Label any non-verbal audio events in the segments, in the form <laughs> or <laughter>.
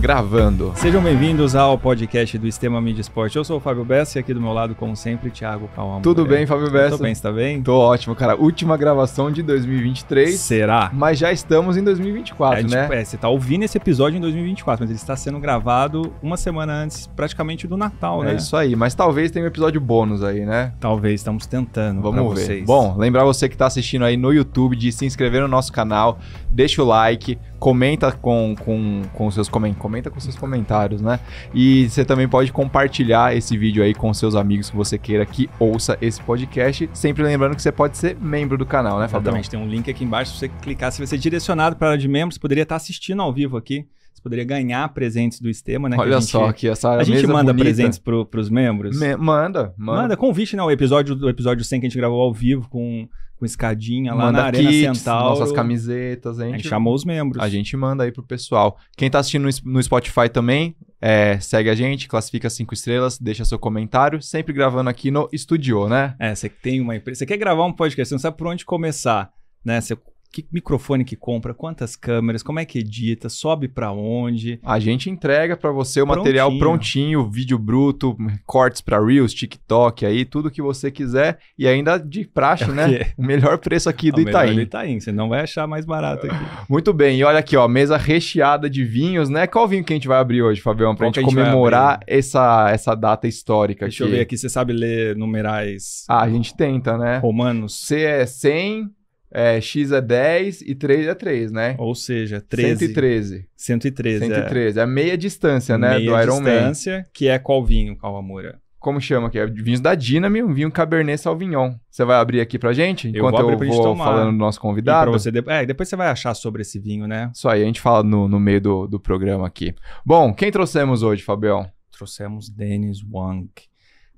gravando. Sejam bem-vindos ao podcast do Sistema Mídia Esporte. Eu sou o Fábio Bessa e aqui do meu lado, como sempre, Thiago Calma. Tudo bem, Fábio Bessa? Tudo bem, está bem? Tô ótimo, cara. Última gravação de 2023. Será? Mas já estamos em 2024, é, né? Tipo, é, você tá ouvindo esse episódio em 2024, mas ele está sendo gravado uma semana antes, praticamente do Natal, é né? É isso aí, mas talvez tenha um episódio bônus aí, né? Talvez, estamos tentando. Vamos ver. Vocês. Bom, lembrar você que está assistindo aí no YouTube de se inscrever no nosso canal, deixa o like, comenta com, com, com seus comenta com seus comentários, né? E você também pode compartilhar esse vídeo aí com seus amigos que você queira que ouça esse podcast. Sempre lembrando que você pode ser membro do canal, né, Fabião? Exatamente, tem um link aqui embaixo. Se você clicar, você vai ser direcionado para a área de membros, poderia estar assistindo ao vivo aqui. Você poderia ganhar presentes do Estema, né? Olha que gente, só aqui essa A gente manda bonita. presentes para os membros. Me, manda, manda. Manda convite, né? O episódio do episódio 100 que a gente gravou ao vivo com com escadinha lá manda na Arena central Nossas camisetas, a gente, a gente, chamou os membros. A gente manda aí pro pessoal. Quem tá assistindo no Spotify também, é, segue a gente, classifica cinco estrelas, deixa seu comentário, sempre gravando aqui no estúdio, né? É, você tem uma empresa, você quer gravar um podcast, você não sabe por onde começar, né? Você que microfone que compra, quantas câmeras, como é que edita, sobe para onde. A gente entrega para você o prontinho. material prontinho, vídeo bruto, cortes para Reels, TikTok, aí tudo que você quiser e ainda de praxe, é o né? O melhor preço aqui <laughs> do é o Itaim. do Itaim, você não vai achar mais barato aqui. Muito bem, e olha aqui, ó, mesa recheada de vinhos, né? Qual vinho que a gente vai abrir hoje, Fabião, pra Qual gente, gente comemorar essa, essa data histórica Deixa aqui. eu ver aqui, você sabe ler numerais? Ah, a gente tenta, né? Romanos. C é 100, é, X é 10 e 3 é 3, né? Ou seja, 13. 113. 113. 113. É, é a meia distância, né? Meia do Iron distância, distância, que é qual vinho, Kawamura? Como chama aqui? É vinhos da dinamite, um vinho Cabernet Sauvignon. Você vai abrir aqui pra gente? Enquanto eu vou, eu vou tomar. falando do nosso convidado. Você, é, depois você vai achar sobre esse vinho, né? Isso aí, a gente fala no, no meio do, do programa aqui. Bom, quem trouxemos hoje, Fabião? Trouxemos Dennis Wang.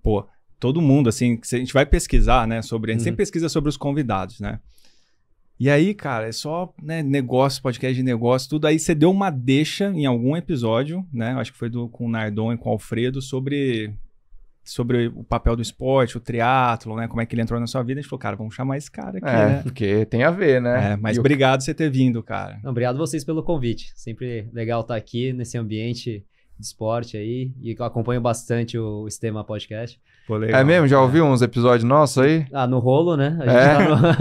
Pô, todo mundo, assim, a gente vai pesquisar, né? Sobre, a gente uhum. sempre pesquisa sobre os convidados, né? E aí, cara, é só né, negócio, podcast de negócio, tudo. Aí você deu uma deixa em algum episódio, né? Acho que foi do, com o Nardon e com o Alfredo sobre sobre o papel do esporte, o triatlo, né? Como é que ele entrou na sua vida. A gente falou, cara, vamos chamar esse cara aqui, é, né? porque tem a ver, né? É, mas e obrigado eu... você ter vindo, cara. Não, obrigado vocês pelo convite. Sempre legal estar aqui nesse ambiente esporte aí e acompanho bastante o Estema Podcast. Pô, é mesmo? Já ouviu é. uns episódios nossos aí? Ah, no rolo, né? é.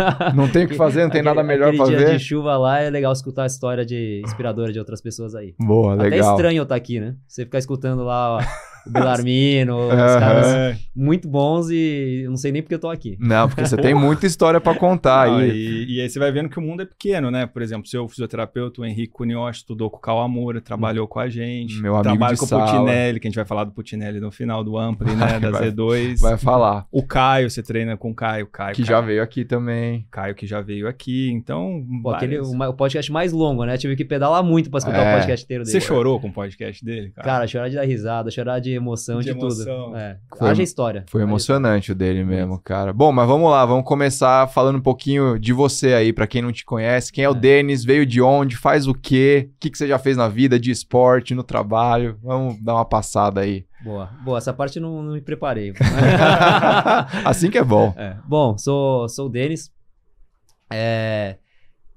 Tá no... <laughs> não tem o que fazer, não tem aquele, nada melhor pra dia ver. de chuva lá é legal escutar a história de inspiradora de outras pessoas aí. Boa, Até legal. Até estranho eu tá estar aqui, né? Você ficar escutando lá ó, o Belarmino, <laughs> os caras muito bons e não sei nem porque eu tô aqui. Não, porque você tem muita história para contar não, aí. E, e, aí você vai vendo que o mundo é pequeno, né? Por exemplo, seu fisioterapeuta, o Henrique Cunhós, estudou com o Kawamura, trabalhou com a gente. Meu amigo Trabalha com sala. o Putinelli, que a gente vai falar do Putinelli no final do Ampli, né? <laughs> Da vai, Z2. Vai falar. O Caio, você treina com o Caio. Caio que Caio. já veio aqui também. Caio que já veio aqui, então... Pô, aquele, o podcast mais longo, né? tive que pedalar muito pra escutar é. o podcast inteiro dele. Você chorou com o podcast dele, cara? Cara, chorar de dar risada, chorar de de emoção, de, de emoção. tudo. É. Foi, Haja história. Foi emocionante o dele mesmo, cara. Bom, mas vamos lá, vamos começar falando um pouquinho de você aí, para quem não te conhece. Quem é, é, o Denis? Veio de onde? Faz o quê? O que, que você já fez na vida, de esporte, no trabalho? Vamos dar uma passada aí. Boa, boa. Essa parte eu não, não me preparei. <laughs> assim que é bom. É. Bom, sou, sou o Denis. É,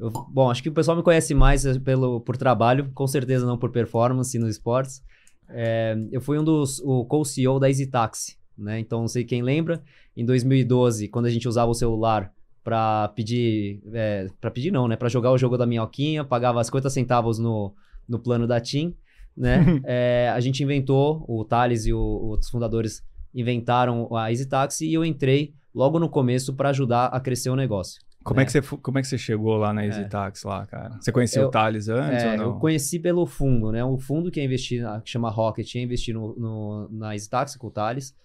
eu, bom, acho que o pessoal me conhece mais pelo, por trabalho, com certeza não por performance nos esportes é, eu fui um dos o co-CEO da EasyTaxi, né? Então, não sei quem lembra, em 2012, quando a gente usava o celular para pedir, é, para pedir não, né? Para jogar o jogo da minhoquinha, pagava 50 centavos no, no plano da TIM, né? <laughs> é, a gente inventou, o Thales e o, os fundadores inventaram a EasyTaxi e eu entrei logo no começo para ajudar a crescer o negócio. Como, é, é. que você, como é que você chegou lá na é. Easy Tax lá, cara? Você conhecia eu, o Thales antes é, ou não? Eu conheci pelo fundo, né? O fundo que investir, que chama Rocket, ia investir no, no, na Easy Tax com o Thales.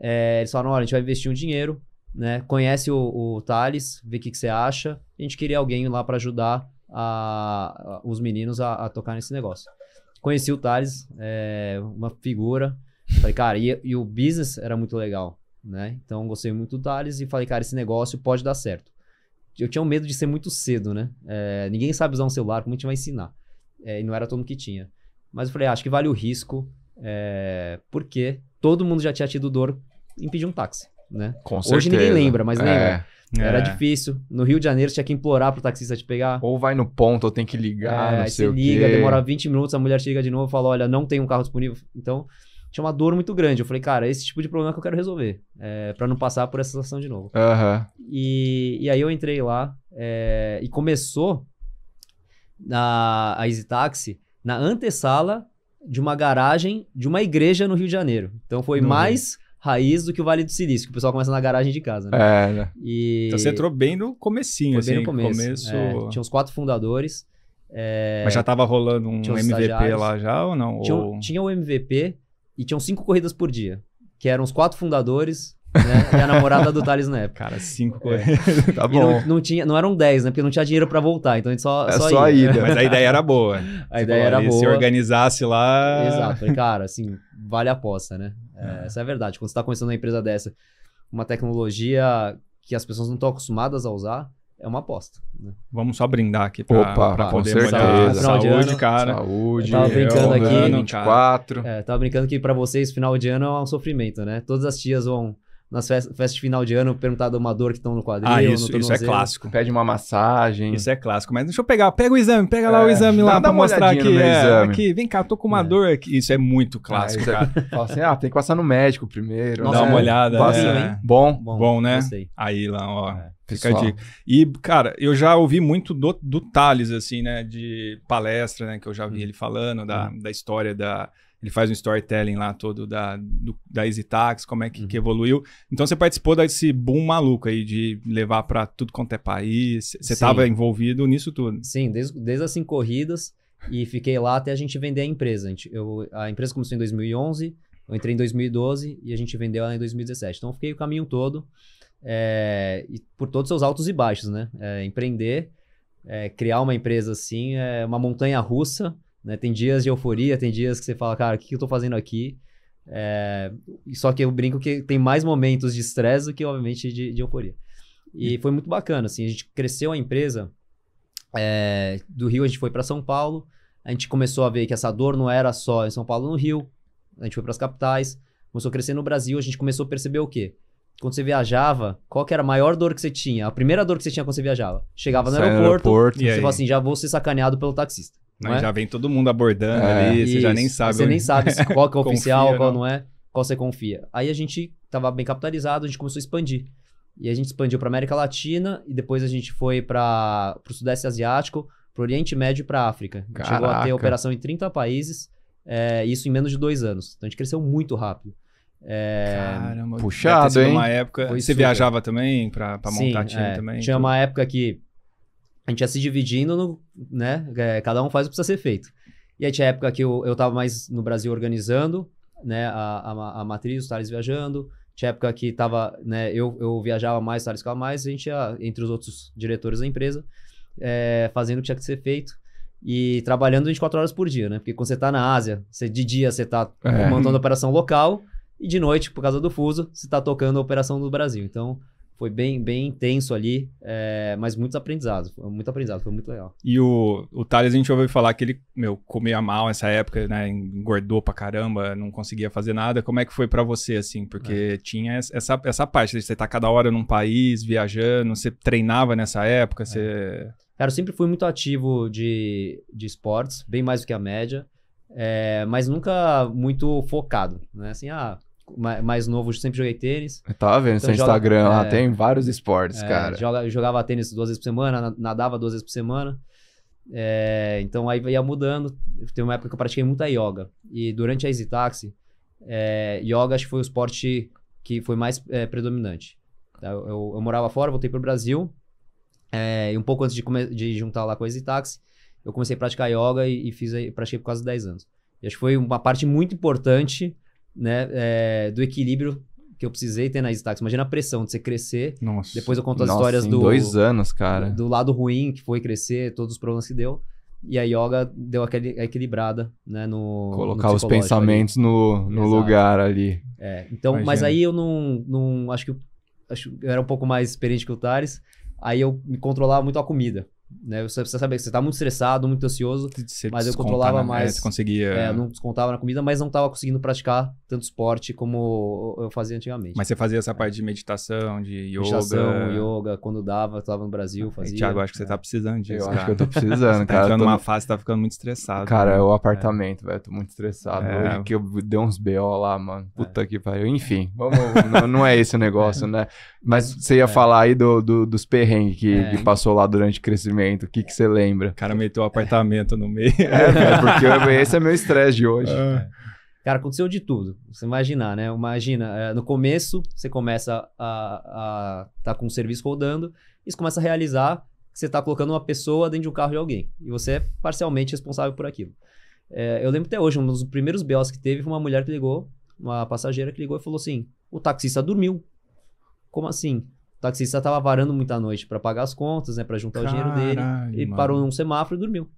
É, eles falaram, olha, a gente vai investir um dinheiro, né? Conhece o, o Thales, vê o que, que você acha. A gente queria alguém lá para ajudar a, a, os meninos a, a, tocar nesse negócio. Conheci o Thales, é, uma figura. Falei, cara, e, e, o business era muito legal, né? Então, gostei muito do Thales e falei, cara, esse negócio pode dar certo eu tinha um medo de ser muito cedo, né? É, ninguém sabe usar um celular, como a gente vai ensinar? É, e não era todo mundo que tinha. Mas eu falei, ah, acho que vale o risco, é, porque todo mundo já tinha tido dor em pedir um táxi, né? Com Hoje certeza. ninguém lembra, mas é. lembra. Era é. difícil. No Rio de Janeiro tinha que implorar pro taxista te pegar. Ou vai no ponto, ou tem que ligar, é, não sei você liga, demora 20 minutos, a mulher te liga de novo e fala, olha, não tem um carro disponível. Então, tinha uma dor muito grande. Eu falei, cara, esse tipo de problema que eu quero resolver, é, para não passar por essa situação de novo. Uhum. E, e aí eu entrei lá é, e começou a, a Easy Taxi na antessala de uma garagem de uma igreja no Rio de Janeiro. Então foi uhum. mais raiz do que o Vale do Silício, que o pessoal começa na garagem de casa, né? É, né? E... Então você entrou bem no comecinho, Bem assim, no começo. começo... É, tinha uns quatro fundadores. É... Mas já estava rolando um MVP lá já ou não? Tinha, ou... tinha o MVP, e tinham cinco corridas por dia, que eram os quatro fundadores, né? E a namorada do Thales na época. Cara, cinco é. corridas. tá bom. Não, não, tinha, não eram dez, né? Porque não tinha dinheiro para voltar. Então a gente só. É só, só ia. Ida, mas a ideia era boa. A ideia falou, era boa. Se organizasse lá. Exato. cara, assim, vale a aposta, né? É, é. Essa é a verdade. Quando você está começando uma empresa dessa, uma tecnologia que as pessoas não estão acostumadas a usar, é uma aposta. Né? Vamos só brindar aqui para poder com certeza. Saúde, ano, cara. Saúde. Eu tava é, brincando aqui. Ano, 24. É, tava brincando que para vocês final de ano é um sofrimento, né? Todas as tias vão nas festas, de final de ano, perguntar do dor que estão no quadril. Ah, isso, isso é clássico. Pede uma massagem. Isso é clássico. Mas deixa eu pegar, pega o exame, pega é, lá o exame dá, lá dá pra mostrar aqui, é, aqui. Vem cá, tô com uma é. dor aqui. Isso é muito ah, clássico, é cara. <laughs> Fala assim, ah, tem que passar no médico primeiro. Nossa, dá né? uma olhada. Passa, né? Bom, bom, bom, né? Aí, lá, ó. É, fica a dica. E, cara, eu já ouvi muito do, do Thales, assim, né? De palestra, né? Que eu já vi hum. ele falando da, hum. da história da, ele faz um storytelling lá todo da, do, da Easy Tax, como é que, uhum. que, evoluiu. Então você participou desse boom maluco aí de levar para tudo quanto é país. Você estava envolvido nisso tudo. Sim, desde, desde as cinco corridas e fiquei lá até a gente vender a empresa. A, gente, eu, a empresa começou em 2011, eu entrei em 2012 e a gente vendeu ela em 2017. Então eu fiquei o caminho todo é, e por todos os seus altos e baixos, né? É, empreender, é, criar uma empresa assim é uma montanha russa né? Tem dias de euforia, tem dias que você fala, cara, o que eu tô fazendo aqui? É... Só que eu brinco que tem mais momentos de estresse do que, obviamente, de, de, euforia. E hum. foi muito bacana, assim, a gente cresceu a empresa. É... Do Rio a gente foi para São Paulo, a gente começou a ver que essa dor não era só em São Paulo, no Rio, a gente foi para as capitais, começou a crescer no Brasil, a gente começou a perceber o quê? Quando você viajava, qual que era a maior dor que você tinha? A primeira dor que você tinha quando você viajava? Chegava no Sai aeroporto, aeroporto você falou assim, já vou ser sacaneado pelo taxista. Não é? é? Já vem todo mundo abordando é. ali, você Isso. já nem sabe. Você onde... nem sabe <laughs> qual que é oficial, confia, qual não. não é, qual você confia. Aí a gente estava bem capitalizado, a gente começou a expandir. E a gente expandiu para América Latina e depois a gente foi para o Sudeste Asiático, para Oriente Médio e para África. A chegou a ter operação em 30 países, é, isso em menos de dois anos. Então a gente cresceu muito rápido. É, Caramba, puxado, hein? Uma época, foi você super. viajava também para montar Sim, time é, também? Tinha então... uma época que a gente ia se dividindo, no, né? É, cada um faz o que precisa ser feito. E aí tinha época que eu, eu tava mais no Brasil organizando, né? A, a, a matriz, os Thales viajando. Tinha época que tava, né? Eu, eu viajava mais, o Thales ficava mais. A gente ia, entre os outros diretores da empresa, é, fazendo o que tinha que ser feito. E trabalhando 24 horas por dia, né? Porque quando você tá na Ásia, você, de dia você tá é. montando a operação local. E de noite, por causa do fuso, você tá tocando a operação do Brasil. Então, foi bem, bem intenso ali, é, mas muitos aprendizados, muito aprendizado, foi muito legal. E o, o Thales, a gente ouviu falar que ele, meu, comia mal nessa época, né, engordou pra caramba, não conseguia fazer nada, como é que foi para você, assim, porque é. tinha essa, essa parte, você tá cada hora num país, viajando, você treinava nessa época, é. você... Cara, eu sempre fui muito ativo de, de esportes, bem mais do que a média, é, mas nunca muito focado, né, assim, ah, mais novo, sempre joguei tênis. Eu tava vendo então, seu joga, Instagram lá, é. tem vários esportes, é, cara. Joga, jogava tênis duas vezes por semana, nadava duas vezes por semana. É, então aí ia mudando. Teve uma época que eu pratiquei muita yoga. E durante a Easy Taxi, é, yoga acho que foi o esporte que foi mais é, predominante. Tá, eu, eu, eu, morava fora, voltei pro Brasil. e um pouco antes de, de, juntar lá com a Easy Taxi, eu comecei a praticar yoga e, e fiz, pratiquei por quase 10 anos. E acho que foi uma parte muito importante né, é, do equilíbrio que eu precisei ter na Stax. Imagina a pressão de você crescer. Nossa. Depois eu conto as Nossa, histórias do. Dois anos, cara. Do, lado ruim que foi crescer, todos os problemas que deu. E a yoga deu aquela equilibrada, né? No, Colocar no os pensamentos ali. no, no lugar ali. É, então, Imagina. mas aí eu não, não acho que eu, acho, eu era um pouco mais experiente que o Tares. Aí eu me controlava muito a comida. Né? Você, precisa saber que você está muito estressado, muito ansioso, você mas eu controlava né? é, mais. É, você conseguia. É, não descontava na comida, mas não estava conseguindo praticar tanto esporte como eu fazia antigamente. Mas você fazia essa é. parte de meditação, de yoga? Meditação, yoga, quando dava, eu no Brasil, fazia. Tiago, acho que você está é. precisando disso. Eu cara. acho que eu tô precisando, <laughs> tá cara. Tá entrando tô... numa fase, está ficando muito estressado. Cara, né? é o é. apartamento, velho, tô muito estressado. Hoje que eu dei uns BO lá, mano. Puta que pariu. Enfim, vamos, não, não é esse o negócio, <laughs> né? Mas você ia é. falar aí do, do, dos perrengues que, é. que, passou lá durante o crescimento. O que, que você lembra? O cara meteu o um apartamento no meio. É, porque eu, esse é meu estresse de hoje. É. é. Cara, aconteceu de tudo. Você imaginar, né? Imagina, é, no começo, você começa a, a tá com o serviço rodando, e você começa a realizar que você está colocando uma pessoa dentro de um carro de alguém. E você é parcialmente responsável por aquilo. É, eu lembro até hoje, um dos primeiros BOs que teve foi uma mulher que ligou, uma passageira que ligou e falou assim: o taxista dormiu. Como assim? O taxista tava varando muita noite para pagar as contas, né? para juntar Caralho, o dinheiro dele. Ele parou num semáforo e dormiu.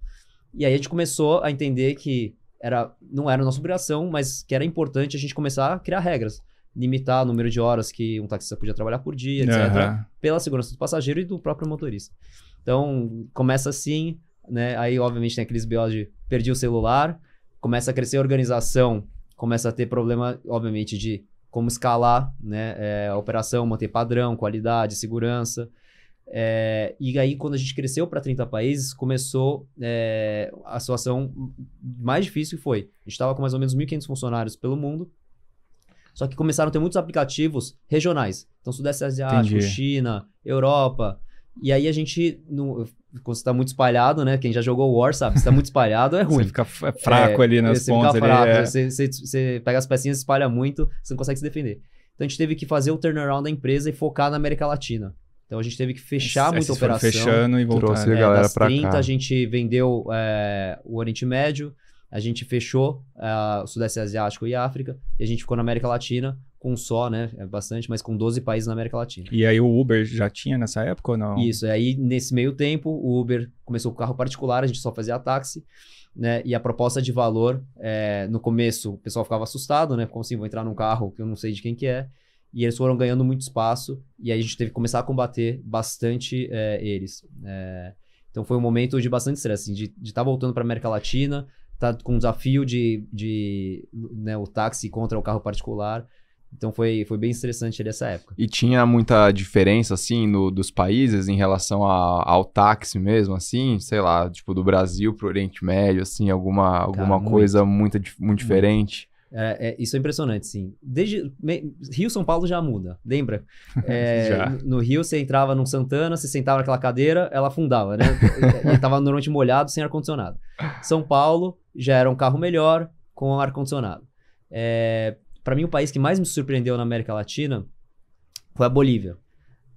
E aí a gente começou a entender que era, não era nossa obrigação, mas que era importante a gente começar a criar regras. Limitar o número de horas que um taxista podia trabalhar por dia, etc. Uhum. Pela segurança do passageiro e do próprio motorista. Então, começa assim, né? Aí, obviamente, tem aqueles BO de perdi o celular, começa a crescer a organização, começa a ter problema, obviamente, de como escalar né, é, a operação, manter padrão, qualidade, segurança. É, e aí, quando a gente cresceu para 30 países, começou é, a situação mais difícil foi. A gente estava com mais ou menos 1.500 funcionários pelo mundo, só que começaram a ter muitos aplicativos regionais. Então, Sudeste Asiático, Entendi. China, Europa, e aí a gente. No, quando você tá muito espalhado, né? Quem já jogou War sabe, você tá muito espalhado é ruim. você fica é fraco é, ali nas é, você pontas. Fica fraco, ali, é... você, você, você, pega as pecinhas, espalha muito, você não consegue se defender. Então a gente teve que fazer o turnaround da empresa e focar na América Latina. Então a gente teve que fechar muita operação. Fechando e voltando. Trouxe a é, galera das 30 cá. a gente vendeu é, o Oriente Médio, a gente fechou é, o Sudeste Asiático e África, e a gente ficou na América Latina com só, né? É bastante, mas com 12 países na América Latina. E aí o Uber já tinha nessa época ou não? Isso, aí nesse meio tempo o Uber começou com carro particular, a gente só fazia táxi, né? E a proposta de valor, é, no começo o pessoal ficava assustado, né? Como assim, vou entrar num carro que eu não sei de quem que é. E eles foram ganhando muito espaço e aí a gente teve que começar a combater bastante é, eles. É, então foi um momento de bastante estresse, assim, de estar tá voltando para América Latina, tá com o desafio de, de né, o táxi contra o carro particular. Então foi, foi bem estressante nessa época. E tinha muita diferença, assim, no, dos países em relação a, ao táxi mesmo, assim, sei lá, tipo, do Brasil pro Oriente Médio, assim, alguma, alguma Cara, coisa muito, muito, muito diferente. É, é, isso é impressionante, sim. Desde me, Rio São Paulo já muda, lembra? <laughs> É, já. No Rio você entrava num Santana, você sentava naquela cadeira, ela afundava, né? e tava normalmente molhado, sem ar condicionado. São Paulo já era um carro melhor com ar condicionado. É, para mim, o país que mais me surpreendeu na América Latina foi a Bolívia.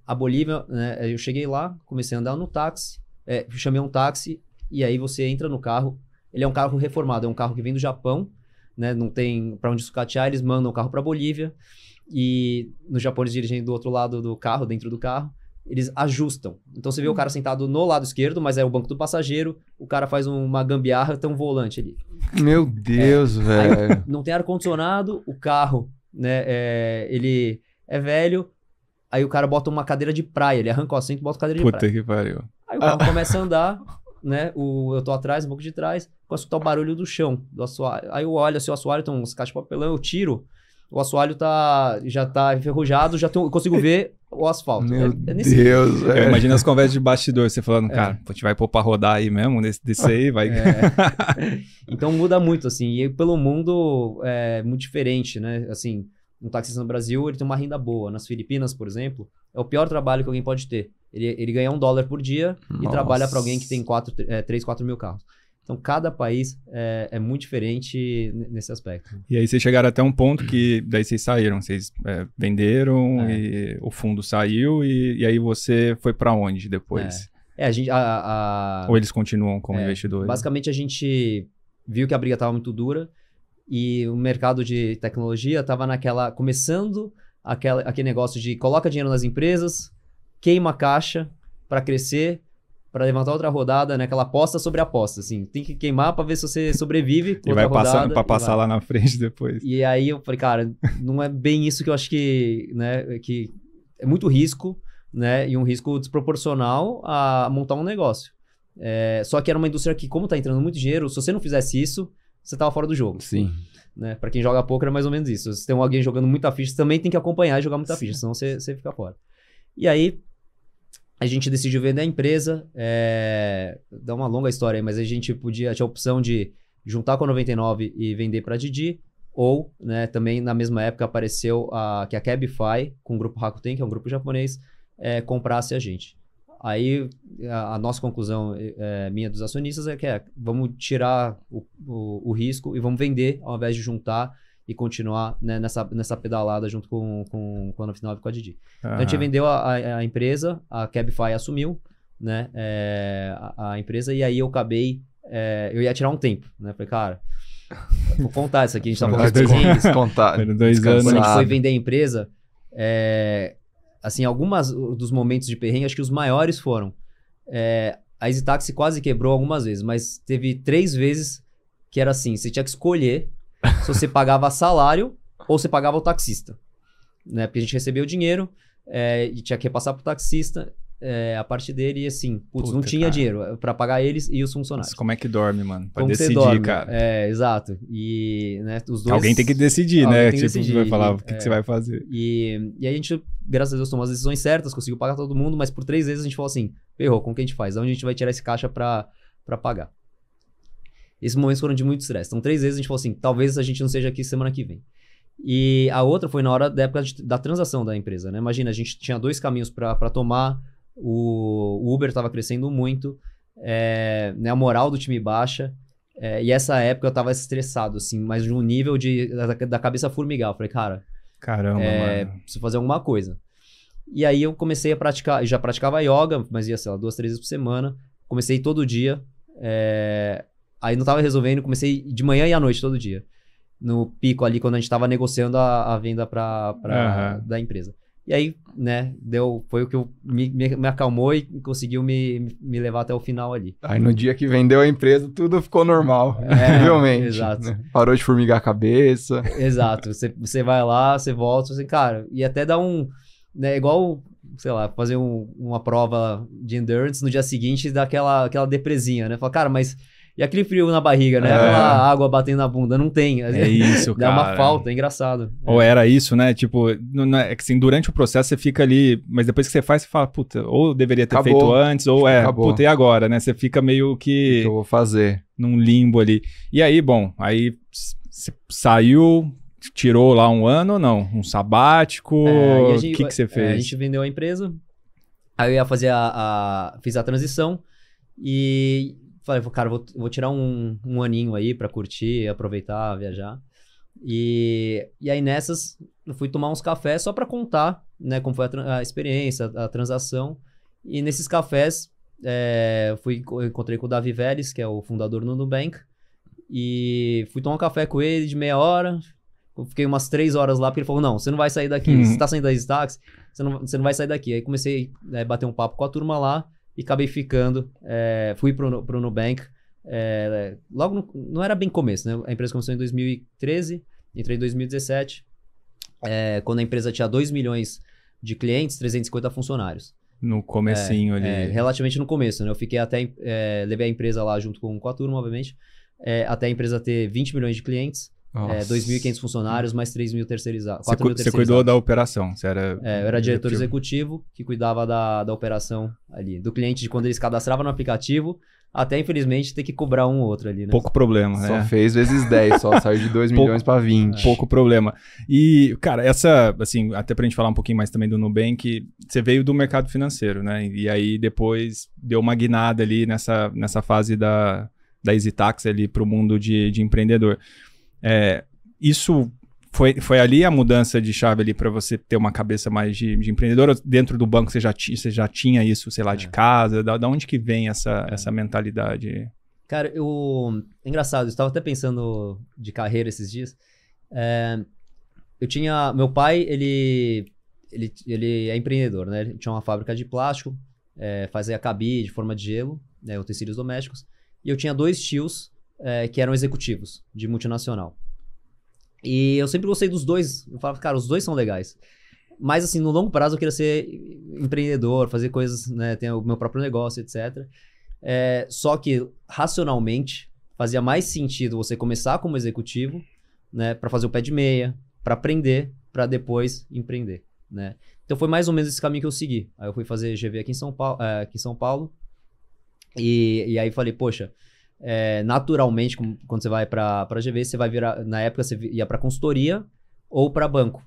A Bolívia, né, eu cheguei lá, comecei a andar no táxi, é, chamei um táxi, e aí você entra no carro. Ele é um carro reformado, é um carro que vem do Japão, né, não tem para onde sucatear, eles mandam o carro para Bolívia, e no Japão eles dirigem do outro lado do carro, dentro do carro eles ajustam. Então você vê o cara uhum. sentado no lado esquerdo, mas é o banco do passageiro, o cara faz uma gambiarra, tem um volante ali. Meu Deus, é, velho. Aí, não tem ar-condicionado, o carro, né, é, ele é velho, aí o cara bota uma cadeira de praia, ele arranca o assento e bota cadeira de Puta praia. Puta que pariu. Aí o carro ah. começa a andar, né, o, eu tô atrás, um pouco de trás, começa a escutar o barulho do chão, do assoalho. Aí eu olho, assim, o assoalho tem uns caixas de papelão, eu tiro, o assoalho tá, já tá enferrujado, já consigo ver o asfalto. Meu é, é Deus, é. Imagina as conversas de bastidor, você falando, é. cara, a gente vai pôr pra rodar aí mesmo, nesse desse aí, vai. É. <laughs> então muda muito, assim, e pelo mundo é muito diferente, né? Assim, um taxista no Brasil, ele tem uma renda boa. Nas Filipinas, por exemplo, é o pior trabalho que alguém pode ter. Ele, ele ganha um dólar por dia Nossa. e trabalha para alguém que tem quatro, é, 3, 4 mil carros. Então, cada país é, é, muito diferente nesse aspecto. E aí vocês chegaram até um ponto que daí vocês saíram, vocês é, venderam, é. E o fundo saiu, e, e aí você foi para onde depois? É, é a gente. A, a... Ou eles continuam como é, investidores? Basicamente, a gente viu que a briga estava muito dura e o mercado de tecnologia estava naquela. começando aquela, aquele negócio de coloca dinheiro nas empresas, queima a caixa para crescer para levantar outra rodada, né? Aquela aposta sobre aposta, assim. Tem que queimar para ver se você sobrevive. E vai passando para passar lá na frente depois. E aí eu falei, cara, não é bem isso que eu acho que, né? Que é muito risco, né? E um risco desproporcional a montar um negócio. É, só que era uma indústria que, como tá entrando muito dinheiro, se você não fizesse isso, você tava fora do jogo. Sim. Né? Para quem joga poker é mais ou menos isso. Se tem alguém jogando muita ficha, também tem que acompanhar e jogar muita Sim. ficha, senão você, você fica fora. E aí a gente decidiu vender a empresa. É... Dá uma longa história aí, mas a gente podia, tinha a opção de juntar com a 99 e vender para Didi. Ou, né, também na mesma época apareceu a, que é a Cabify, com o grupo Rakuten, que é um grupo japonês, é, comprasse a gente. Aí a, a nossa conclusão, é, é minha dos acionistas, é que é, vamos tirar o, o, o risco e vamos vender ao invés de juntar e continuar né, nessa, nessa pedalada junto com, com, com a 99 e com a Didi. Uhum. Então a gente vendeu a, a, a empresa, a Cabify assumiu né, é, a, a, empresa e aí eu acabei, é, eu ia tirar um tempo, né? Falei, cara, vou contar isso aqui, a gente tava tá falando dois, contar, <laughs> dois anos. Quando a gente foi vender a empresa, é, assim, algumas dos momentos de perrengue, acho que os maiores foram. É, a EasyTaxi quase quebrou algumas vezes, mas teve três vezes que era assim, você tinha que escolher se você pagava salário ou você pagava o taxista. Né? Porque a gente recebeu o dinheiro é, e tinha que repassar pro taxista. É, a parte dele e assim, putz, Puta, não tinha cara. dinheiro eh, para pagar eles e os funcionários. Mas como é que dorme, mano? Pra como decidir, dorme, cara. É, exato. E, né, os dois... Alguém tem que decidir, né? que tipo, decidir, vai falar o que, é, que, você vai fazer. E, e aí a gente, graças a Deus, tomou as decisões certas, conseguiu pagar todo mundo, mas por três vezes a gente falou assim, ferrou, como que a gente faz? Onde a gente vai tirar esse caixa para pagar? Esses momentos foram de muito estresse. Então, três vezes a gente falou assim: talvez a gente não seja aqui semana que vem. E a outra foi na hora da época de, da transação da empresa, né? Imagina, a gente tinha dois caminhos para tomar, o, o Uber estava crescendo muito, é, né, a moral do time baixa. É, e essa época eu estava estressado, assim, mas de um nível de, da, da cabeça formigar. Eu falei, cara, Caramba, é, mano. preciso fazer alguma coisa. E aí eu comecei a praticar, já praticava yoga, mas ia, sei lá, duas, três vezes por semana. Comecei todo dia. É, Aí não tava resolvendo, comecei de manhã e à noite, todo dia. No pico ali, quando a gente tava negociando a, a venda pra, pra uhum. da empresa. E aí, né, deu, foi o que eu, me, me, me, acalmou e conseguiu me, me levar até o final ali. Aí no dia que vendeu a empresa, tudo ficou normal, é, <laughs> realmente. Exato. Né? Parou de formigar a cabeça. Exato. Você, você vai lá, você volta, assim, cara, e até dá um. Né, igual, sei lá, fazer um, uma prova de endurance no dia seguinte dá aquela, aquela depresinha, né? Fala, cara, mas e aquele frio na barriga, né? É. Aquela água batendo na bunda, não tem. É isso, cara. <laughs> Dá uma falta, é engraçado. Ou era isso, né? Tipo, não, é, é que assim, durante o processo você fica ali, mas depois que você faz, você fala, puta, ou deveria ter Acabou. feito antes, ou é, Acabou. puta, e agora, né? Você fica meio que. O que eu vou fazer? Num limbo ali. E aí, bom, aí saiu, tirou lá um ano ou não? Um sabático? É, o que, que você fez? É, a gente vendeu a empresa, aí eu ia fazer a, a. fiz a transição. E Falei, cara, vou, vou tirar um, um aninho aí para curtir, aproveitar, viajar. E, e aí nessas, eu fui tomar uns cafés só para contar, né, como foi a, a experiência, a, a, transação. E nesses cafés, é, fui, encontrei com o Davi Vélez, que é o fundador do Nubank. E fui tomar um café com ele de meia hora. Eu fiquei umas três horas lá, porque ele falou: Não, você não vai sair daqui, uhum. você tá saindo das táxi, você não, você não vai sair daqui. Aí comecei a é, né, bater um papo com a turma lá e acabei ficando. É, fui para o Nubank. É, logo no, não era bem começo, né? A empresa começou em 2013, entrei em 2017, é, eh, quando a empresa tinha 2 milhões de clientes, 350 funcionários. No comecinho é, ali. É, relativamente no começo, né? Eu fiquei até, levei a empresa lá junto com, com a turma, obviamente, até a empresa ter 20 milhões de clientes é, 2.500 funcionários, mais 3.000 mil terceirizados. Você, cu você cuidou da operação? Você era... É, eu era diretor executivo. executivo que cuidava da, da operação ali, do cliente de quando eles cadastravam no aplicativo até infelizmente ter que cobrar um ou outro ali, né? Pouco problema, né? Só fez vezes 10, só saiu de 2 <laughs> milhões para 20. É. Pouco problema. E, cara, essa, assim, até pra gente falar um pouquinho mais também do Nubank, você veio do mercado financeiro, né? E aí depois deu uma guinada ali nessa, nessa fase da, da EasyTax ali pro mundo de, de empreendedor. É, isso foi, foi ali a mudança de chave ali para você ter uma cabeça mais de, de empreendedor? Dentro do banco você já, ti, você já tinha isso, sei lá, é. de casa? Da, da onde que vem essa, é. essa mentalidade? Cara, eu... Engraçado, eu estava até pensando de carreira esses dias. É... Eu tinha... Meu pai, ele... Ele, ele é empreendedor, né? Ele tinha uma fábrica de plástico, é, fazia cabide, forma de gelo, né? utensílios domésticos. E eu tinha dois tios é, que eram executivos de multinacional. E eu sempre gostei dos dois. Eu falava, cara, os dois são legais. Mas, assim, no longo prazo eu queria ser empreendedor, fazer coisas, né? Ter o meu próprio negócio, etc. É, só que, racionalmente, fazia mais sentido você começar como executivo, né? Para fazer o pé de meia, para aprender, para depois empreender, né? Então, foi mais ou menos esse caminho que eu segui. Aí eu fui fazer GV aqui em São Paulo, é, aqui em São Paulo e, e aí falei, poxa, é, naturalmente, quando você vai para a GV, você vai virar. Na época, você ia para consultoria ou para banco.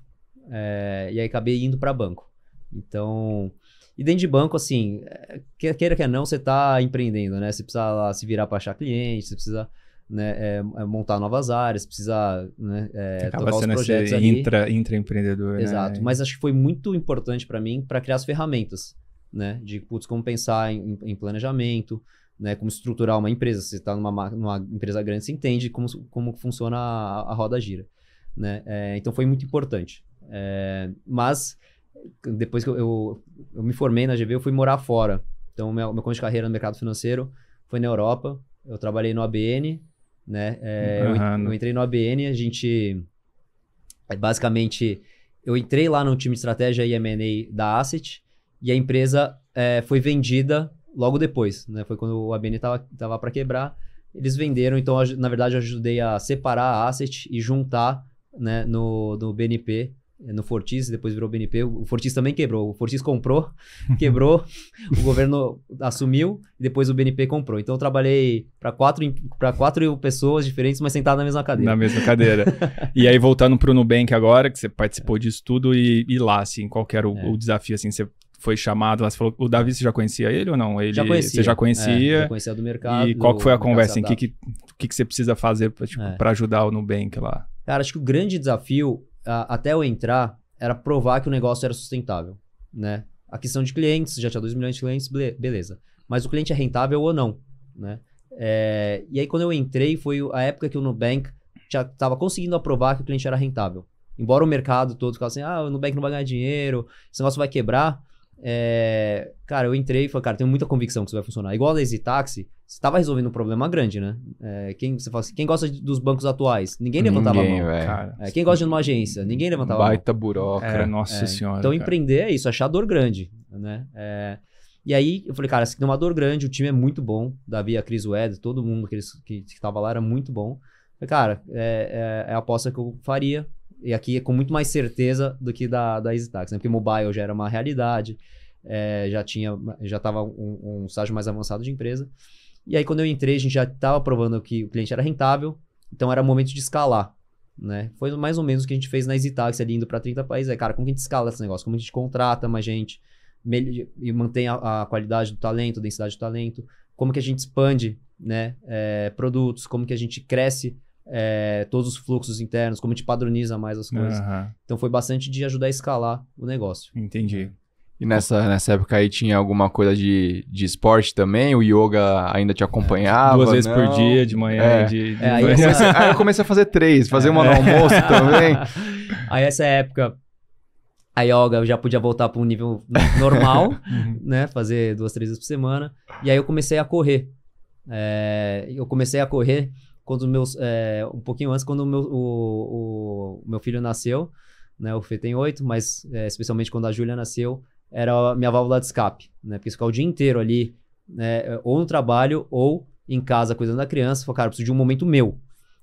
É, e aí acabei indo para banco. Então. E dentro de banco, assim, é, queira que não, você está empreendendo, né? Você precisa lá, se virar para achar cliente, você precisa né, é, é montar novas áreas, precisa né, é, Acaba tocar sendo os projetos esse ali. Intra, empreendedor né? Exato. Né? Mas acho que foi muito importante para mim para criar as ferramentas, né? De, putz, como pensar em, em planejamento, né, como estruturar uma empresa. Se você está numa, numa, empresa grande, você entende como, como funciona a, a roda gira. Né? É, então foi muito importante. É, mas depois que eu, eu, eu, me formei na GV, eu fui morar fora. Então, meu, meu de carreira no mercado financeiro foi na Europa. Eu trabalhei no ABN, né? É, uhum. eu, eu, entrei no ABN, a gente... É, basicamente, eu entrei lá no time de estratégia e M&A da Asset e a empresa é, foi vendida logo depois, né? Foi quando o ABN tava, tava para quebrar. Eles venderam, então, na verdade, eu ajudei a separar a asset e juntar né, no, no BNP no Fortis, depois virou BNP. O Fortis também quebrou. O Fortis comprou, <laughs> quebrou, o governo assumiu e depois o BNP comprou. Então eu trabalhei para quatro, quatro pessoas diferentes, mas sentado na mesma cadeira. Na mesma cadeira. e aí voltando para o Nubank agora, que você participou disso tudo e, e lá, assim, qual era o, é. o, desafio? Assim, você foi chamado lá? Você falou, o Davi, você já conhecia ele ou não? Ele, já conhecia. Você já conhecia? É, já conhecia do mercado. E qual que foi a conversa? O que, que, que, que você precisa fazer para tipo, é. ajudar o Nubank lá? Cara, acho que o grande desafio, a, até eu entrar, era provar que o negócio era sustentável, né? questão de clientes, já tinha 2 milhões de clientes, beleza. Mas o cliente é rentável ou não, né? É, e aí quando eu entrei, foi a época que o Nubank já estava conseguindo aprovar que o cliente era rentável. Embora o mercado todo ficasse assim, ah, o Nubank não vai ganhar dinheiro, esse negócio vai quebrar, é, cara, eu entrei e falei, cara, tenho muita convicção que isso vai funcionar. Igual a Lazy Taxi, você estava resolvendo um problema grande, né? É, quem, você fala assim, quem gosta de, dos bancos atuais? Ninguém levantava ninguém, a mão. Cara, é, quem gosta de uma agência? Ninguém levantava Baita a mão. burocra, é, nossa é, senhora. Então, cara. empreender é isso, achar dor grande, né? É, e aí, eu falei, cara, assim, tem uma dor grande, o time é muito bom. Davi, a Cris, o Ed, todo mundo que estava que, lá era muito bom. Falei, cara, é, é a aposta que eu faria e aqui é com muito mais certeza do que da, da EasyTax, né? Porque mobile já era uma realidade, é, já tinha, já estava um, um estágio mais avançado de empresa. E aí, quando eu entrei, a gente já estava provando que o cliente era rentável, então era momento de escalar. Né? Foi mais ou menos o que a gente fez na EasyTax, ali indo para 30 países. É, cara, como que a gente escala esse negócio? Como a gente contrata mais gente e mantém a, a qualidade do talento, a densidade do talento? Como que a gente expande né, é, produtos? Como que a gente cresce é, todos os fluxos internos, como a gente padroniza mais as coisas. Uhum. Então foi bastante de ajudar a escalar o negócio. Entendi. E nessa, nessa época aí tinha alguma coisa de, de esporte também? O yoga ainda te acompanhava? Duas vezes não? por dia, de manhã é. de, de é, aí, manhã. Comecei, aí, eu comecei a fazer três, fazer uma no é. almoço <laughs> também. Aí essa época, a yoga eu já podia voltar para um nível normal, <laughs> uhum. né? Fazer duas, três vezes por semana. E aí eu comecei a correr. É, eu comecei a correr quando meus. É, um pouquinho antes, quando o meu, o, o, meu filho nasceu, né? O Fê tem oito, mas é, especialmente quando a Júlia nasceu, era a minha válvula de escape, né? Porque ficar o dia inteiro ali, né? Ou no trabalho, ou em casa cuidando da criança, falou, cara, eu preciso de um momento meu,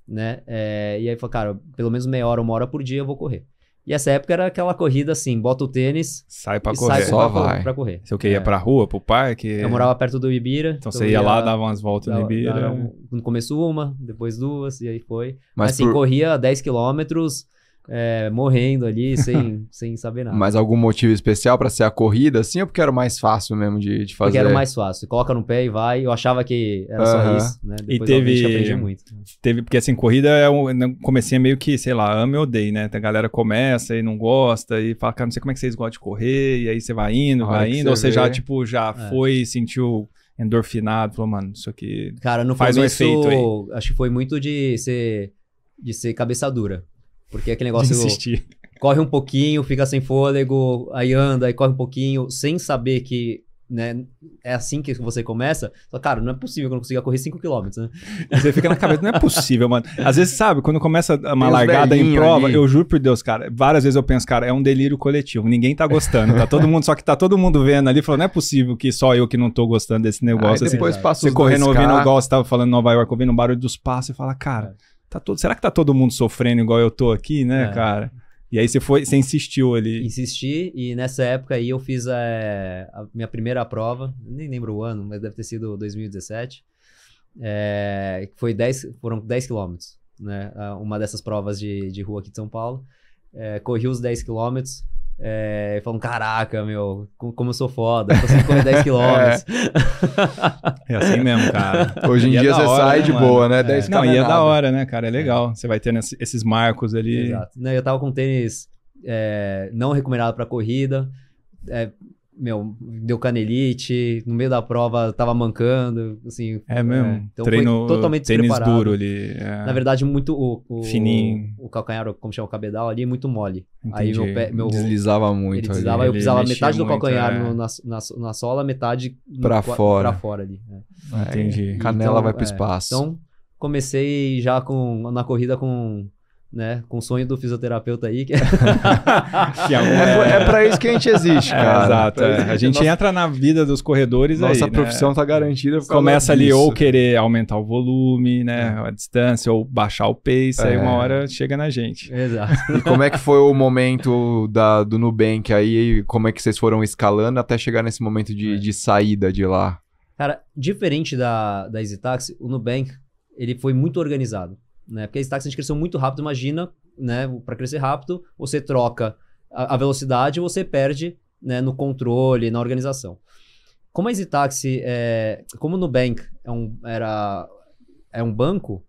né? É, e aí falou, cara, pelo menos meia hora, uma hora por dia eu vou correr. E essa época era aquela corrida assim, bota o tênis, sai para correr, sai só pra, vai. Pra correr. Você que ia é. pra rua, pro parque? Eu morava perto do Ibira. Então, então você ia, ia, lá, dava umas voltas dava, no Ibira. um, no começo uma, depois duas, e aí foi. Mas, Mas assim, por... corria 10 quilômetros, é, morrendo ali, <laughs> sem, sem saber nada. Mas algum motivo especial para ser a corrida, assim, ou porque era mais fácil mesmo de, de fazer? Porque era mais fácil. Coloca no pé e vai. Eu achava que era só isso, né? Depois, e teve... aprendi muito. Teve, porque assim, corrida é um... Né, Comecei é meio que, sei lá, ame ou odeio, né? A galera começa e não gosta e fala, cara, não sei como é que vocês gostam de correr. E aí você vai indo, vai indo. Você ou você vê. já, tipo, já é. foi sentiu endorfinado, falou, mano, isso aqui Cara, não faz começo, um efeito aí. Acho que foi muito de ser, de ser cabeça dura. Porque é aquele negócio. Corre um pouquinho, fica sem fôlego, aí anda, aí corre um pouquinho, sem saber que né? É assim que você começa. cara, não é possível que eu não consiga correr 5km, né? Você fica na cabeça, não é possível, mano. Às vezes, sabe, quando começa uma Deus largada em prova, ali. eu juro por Deus, cara, várias vezes eu penso, cara, é um delírio coletivo, ninguém tá gostando, tá todo mundo, só que tá todo mundo vendo ali, falando, não é possível que só eu que não tô gostando desse negócio. Aí assim. depois assim, passa Você correndo, ouvindo, igual você tava falando, Nova York, ouvindo o barulho dos passos, e fala, cara... É tá todo, será que tá todo mundo sofrendo igual eu tô aqui, né, é. cara? E aí você foi, você insistiu ali. Insisti, e nessa época aí eu fiz a, eh, a minha primeira prova, nem lembro o ano, mas deve ter sido 2017. É, eh, foi 10, foram 10 quilômetros, né? Ah, uma dessas provas de, de rua aqui de São Paulo. É, corri os 10 quilômetros, é, falando, caraca, meu, como, eu sou foda, consigo correr 10 <laughs> é. quilômetros. É. <laughs> é. assim mesmo, cara. Hoje em e é dia é você hora, sai né, de mano? boa, né? 10 é. Não, e é da hora, né, cara? É legal. Você vai tendo esses marcos ali. Exato. eu tava com tênis não recomendado pra corrida meu, deu canelite, no meio da prova tava mancando, assim. É mesmo. É, então Treino, foi totalmente tênis duro ali. É. Na verdade, muito o, o fininho. O, calcanhar, como chama o cabedal ali, muito mole. Entendi. Aí meu pé, meu deslizava muito ele deslizava, ali. eu pisava metade do muito, calcanhar é. no, na, na, na sola, metade para fora. Para fora ali. Né? Entendi. Então, Canela então, vai pro é, espaço. Então comecei já com na corrida com né? Com o sonho do fisioterapeuta aí. Que... <laughs> que é é para é isso que a gente existe, <laughs> é, cara. É, exato. É. A gente nossa... entra na vida dos corredores Nossa aí. Nossa né? profissão né? tá garantida. Começa ali disso. ou querer aumentar o volume, né? É. A distância, ou baixar o pace, aí é. uma hora chega na gente. Exato. E como é que foi o momento da, do Nubank aí? Como é que vocês foram escalando até chegar nesse momento de, de saída de lá? Cara, diferente da, da Easy Taxi, o Nubank, ele foi muito organizado né? Porque a taxas cresceu muito rápido, imagina, né? Para crescer rápido, você troca a, a velocidade e você perde né, no controle, na organização. Como a EasyTaxi, é, como o Nubank é um, era, é um banco,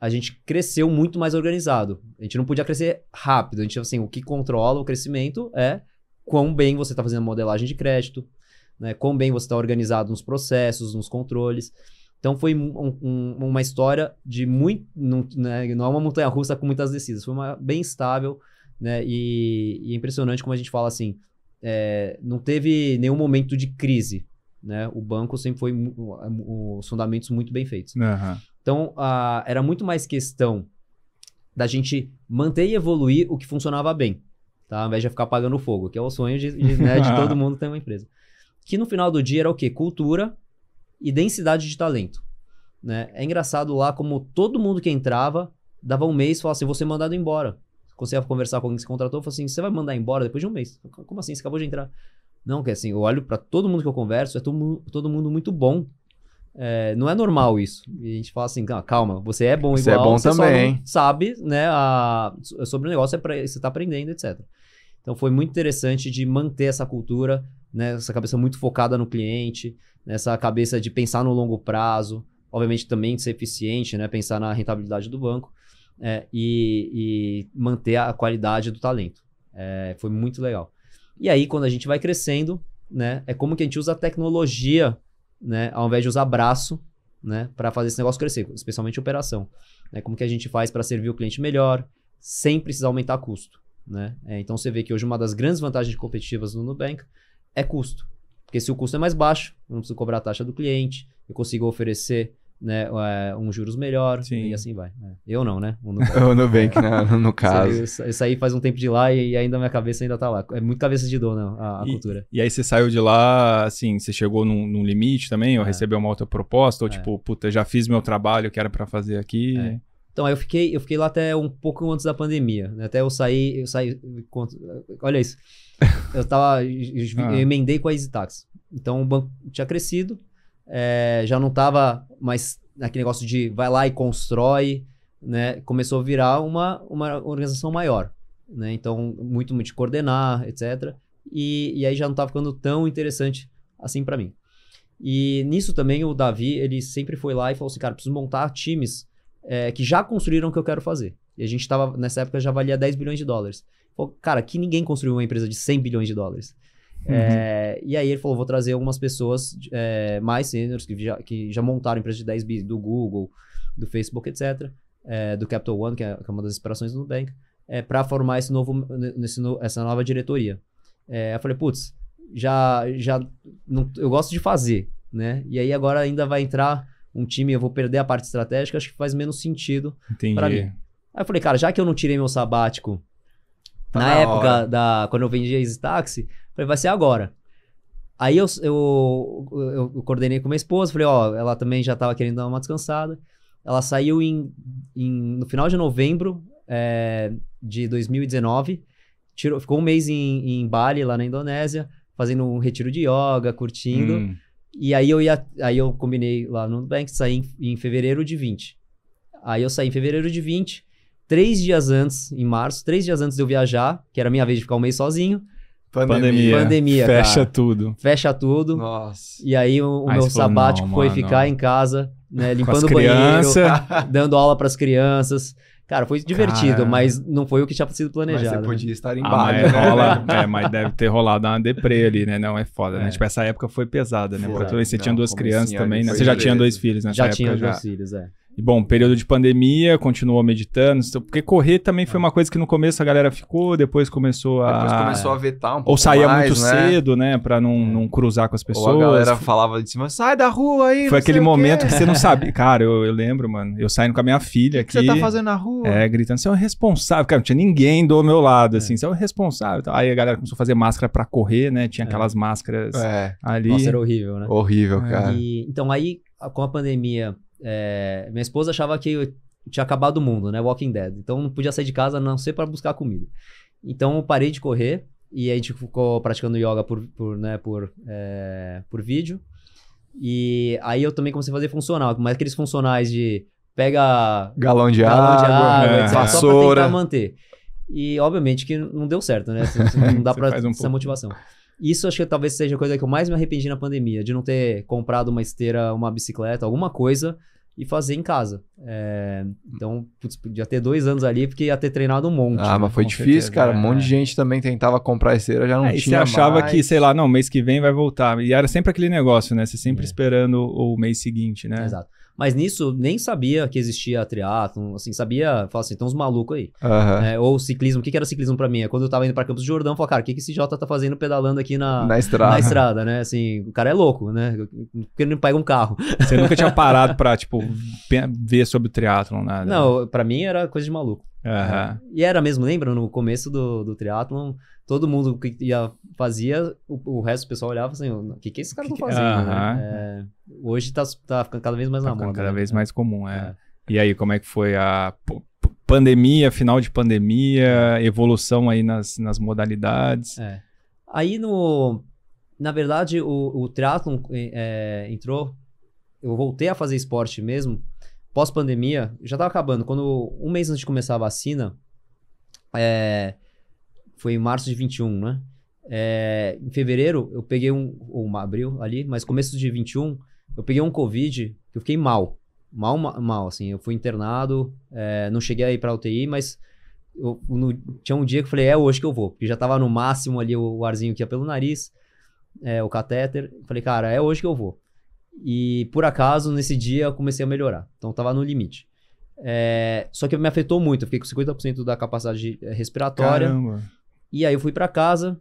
a gente cresceu muito mais organizado. A gente não podia crescer rápido. A gente, assim, o que controla o crescimento é quão bem você está fazendo a modelagem de crédito, né, quão bem você está organizado nos processos, nos controles. Então foi um, um, uma história de muito. Não, né, não é uma montanha russa com muitas descidas, foi uma bem estável, né? E, e é impressionante como a gente fala assim: é, não teve nenhum momento de crise. Né? O banco sempre foi os fundamentos muito bem feitos. Uhum. Então, a, era muito mais questão da gente manter e evoluir o que funcionava bem, tá? Ao invés de ficar pagando fogo, que é o sonho de, de, né, de <laughs> todo mundo ter uma empresa. Que no final do dia era o quê? Cultura, e densidade de talento. Né? É engraçado lá como todo mundo que entrava dava um mês e falava assim: vou ser mandado embora. você ia conversar com alguém que se contratou, falou assim: você vai mandar embora depois de um mês. Como assim? Você acabou de entrar. Não, que assim, eu olho para todo mundo que eu converso, é todo, todo mundo muito bom. É, não é normal isso. E a gente fala assim, calma, você é bom você é igual, é bom você também. sabe, né, a, sobre o negócio, é pra, você está aprendendo, etc. Então foi muito interessante de manter essa cultura, né? Essa cabeça muito focada no cliente, nessa né, cabeça de pensar no longo prazo, obviamente também de ser eficiente, né? Pensar na rentabilidade do banco é, e, e, manter a qualidade do talento. É, foi muito legal. E aí, quando a gente vai crescendo, né? É como que a gente usa a tecnologia, né? Ao invés de usar braço, né? Para fazer esse negócio crescer, especialmente operação. É como que a gente faz para servir o cliente melhor, sem precisar aumentar custo, né? É, então, você vê que hoje uma das grandes vantagens competitivas do Nubank é custo. Porque se o custo é mais baixo, eu não preciso cobrar a taxa do cliente, eu consigo oferecer né, eh, um juros melhor Sim. e assim vai. Né. Eu não, né? O <laughs> Nubank, o Nubank no, né, é. no caso. Eu saí faz um tempo de lá e ainda minha cabeça ainda tá lá. É muito cabeça de dono né, a, a e, cultura. E aí você saiu de lá, assim, você chegou num, num limite também, ou é. recebeu uma outra proposta, ou é. tipo, puta, já fiz meu trabalho que era para fazer aqui. É. Então, aí eu fiquei, eu fiquei lá até um pouco antes da pandemia, né? Até eu saí, eu saí, olha isso. Eu tava, eu, ah. emendei com a Easy Então, o banco tinha crescido, é, já não tava mais naquele negócio de vai lá e constrói, né? Começou a virar uma, uma organização maior, né? Então, muito, muito de coordenar, etc. E, e aí já não tava ficando tão interessante assim para mim. E nisso também o Davi, ele sempre foi lá e falou assim, cara, preciso montar times é, que já construíram o que eu quero fazer. E a gente estava, nessa época, já valia 10 bilhões de dólares. Pô, cara, que ninguém construiu uma empresa de 100 bilhões de dólares. Uhum. É, e aí ele falou, vou trazer algumas pessoas é, mais seniors que já, que já montaram empresas de 10 bi, do Google, do Facebook, etc. É, do Capital One, é, que é, uma das inspirações do Nubank, é, para formar esse novo, nesse, essa nova diretoria. É, eu falei, putz, já, já não, eu gosto de fazer, né? E aí agora ainda vai entrar um time, eu vou perder a parte estratégica, acho que faz menos sentido para mim. Aí eu falei, cara, já que eu não tirei meu sabático tá na, na época hora. da quando eu vendia Easy Taxi, falei, vai ser agora. Aí eu, eu, eu, eu coordenei com minha esposa, falei, ó, ela também já tava querendo dar uma descansada. Ela saiu em, em no final de novembro é, de 2019, tirou, ficou um mês em, em Bali, lá na Indonésia, fazendo um retiro de yoga, curtindo. Hum. E aí eu ia, aí eu combinei lá no Nubank, saí em, em, fevereiro de 20. Aí eu saí em fevereiro de 20, três dias antes, em março, três dias antes de eu viajar, que era a minha vez de ficar um mês sozinho. Pandemia. Pandemia Fecha cara. tudo. Fecha tudo. Nossa. E aí o, o aí ah, meu sabático falou, foi mano. ficar em casa, né, limpando o banheiro, <laughs> dando aula para as crianças. Cara, foi divertido, Cara... mas não foi o que tinha sido planejado. Mas você né? podia estar em ah, mas né? rola, é, mas deve ter rolado uma deprê ali, né? Não, é foda, né? é. né? Tipo, essa época foi pesada, né? Foi, pra tu, você não, tinha duas assim, crianças também, né? Você já tinha dois filhos né? já época. Tinha já tinha dois filhos, é. E bom, período de pandemia, continuou meditando, então, porque correr também foi é. uma coisa que no começo a galera ficou, depois começou a. Depois começou a vetar um pouco. Ou saía mais, muito né? cedo, né? Pra não, é. não cruzar com as pessoas. Ou a galera falava de cima, sai da rua aí. Foi aquele momento que você não sabia. <laughs> Cara, eu, eu lembro, mano. Eu saindo com a minha filha aqui. você tá fazendo na rua? É, gritando, você é o responsável. Cara, não tinha ninguém do meu lado, é. assim, é. você é o responsável. Aí a galera começou a fazer máscara pra correr, né? Tinha aquelas é. máscaras é. ali. Nossa, era horrível, né? Horrível, cara. E, então aí, com a pandemia é, minha esposa achava que tinha acabado o mundo, né? Walking Dead. Então não podia sair de casa a não ser para buscar comida. Então eu parei de correr e a gente ficou praticando yoga por, por, né, por, é, por vídeo. E aí eu também comecei a fazer funcional, mas aqueles funcionais de pega galão de galão água, de água é. etc, vassoura. só pra tentar manter. E obviamente que não deu certo, né? Assim, assim, não dá <laughs> para um essa pouco. motivação. Isso acho que talvez seja a coisa que eu mais me arrependi na pandemia, de não ter comprado uma esteira, uma bicicleta, alguma coisa e fazer em casa. É, então, putz, podia ter dois anos ali, porque ia ter treinado um monte. Ah, né? mas foi difícil, certeza, cara. Um monte é. de gente também tentava comprar esteira, já não é, tinha. E você achava mais. que, sei lá, não, mês que vem vai voltar. E era sempre aquele negócio, né? Você sempre é. esperando o mês seguinte, né? Exato. Mas nisso nem sabia que existia triatlon, assim, sabia, fala assim, então uns malucos aí. Uhum. É, ou ciclismo, o que, que era ciclismo para mim? É quando eu tava indo para Campos do Jordão, falar, cara, o que, que esse Jota tá fazendo pedalando aqui na, na, estrada. na estrada, né? Assim, o cara é louco, né? Porque ele não pega um carro. Você nunca tinha <laughs> parado pra, tipo, ver sobre triatlon, nada? Né? Não, para mim era coisa de maluco. Uhum. e era mesmo, lembra? No começo do, do triatlon, todo mundo que ia fazia, o, o resto do pessoal olhava assim, o que, que esses caras tá estão é? fazendo? Uh -huh. né? é, hoje tá, tá ficando cada vez mais tá na moda. Cada né? vez mais comum, é. é. E aí, como é que foi a pandemia, final de pandemia, é. evolução aí nas, nas modalidades? É. Aí no. Na verdade, o, o triatlon é, é, entrou. Eu voltei a fazer esporte mesmo. Pós-pandemia, já tava acabando. Quando um mês antes de começar a vacina, é, foi em março de 21, né? É, em fevereiro, eu peguei um, ou abril ali, mas começo de 21, eu peguei um Covid, eu fiquei mal. Mal, mal, assim. Eu fui internado, é, não cheguei aí pra UTI, mas eu, no, tinha um dia que eu falei, é hoje que eu vou, porque já tava no máximo ali o, o arzinho que ia pelo nariz, é, o catéter. Falei, cara, é hoje que eu vou. E por acaso, nesse dia, eu comecei a melhorar. Então, tava no limite. É, só que me afetou muito, eu fiquei com 50% da capacidade é, respiratória. Caramba. E aí eu fui para casa,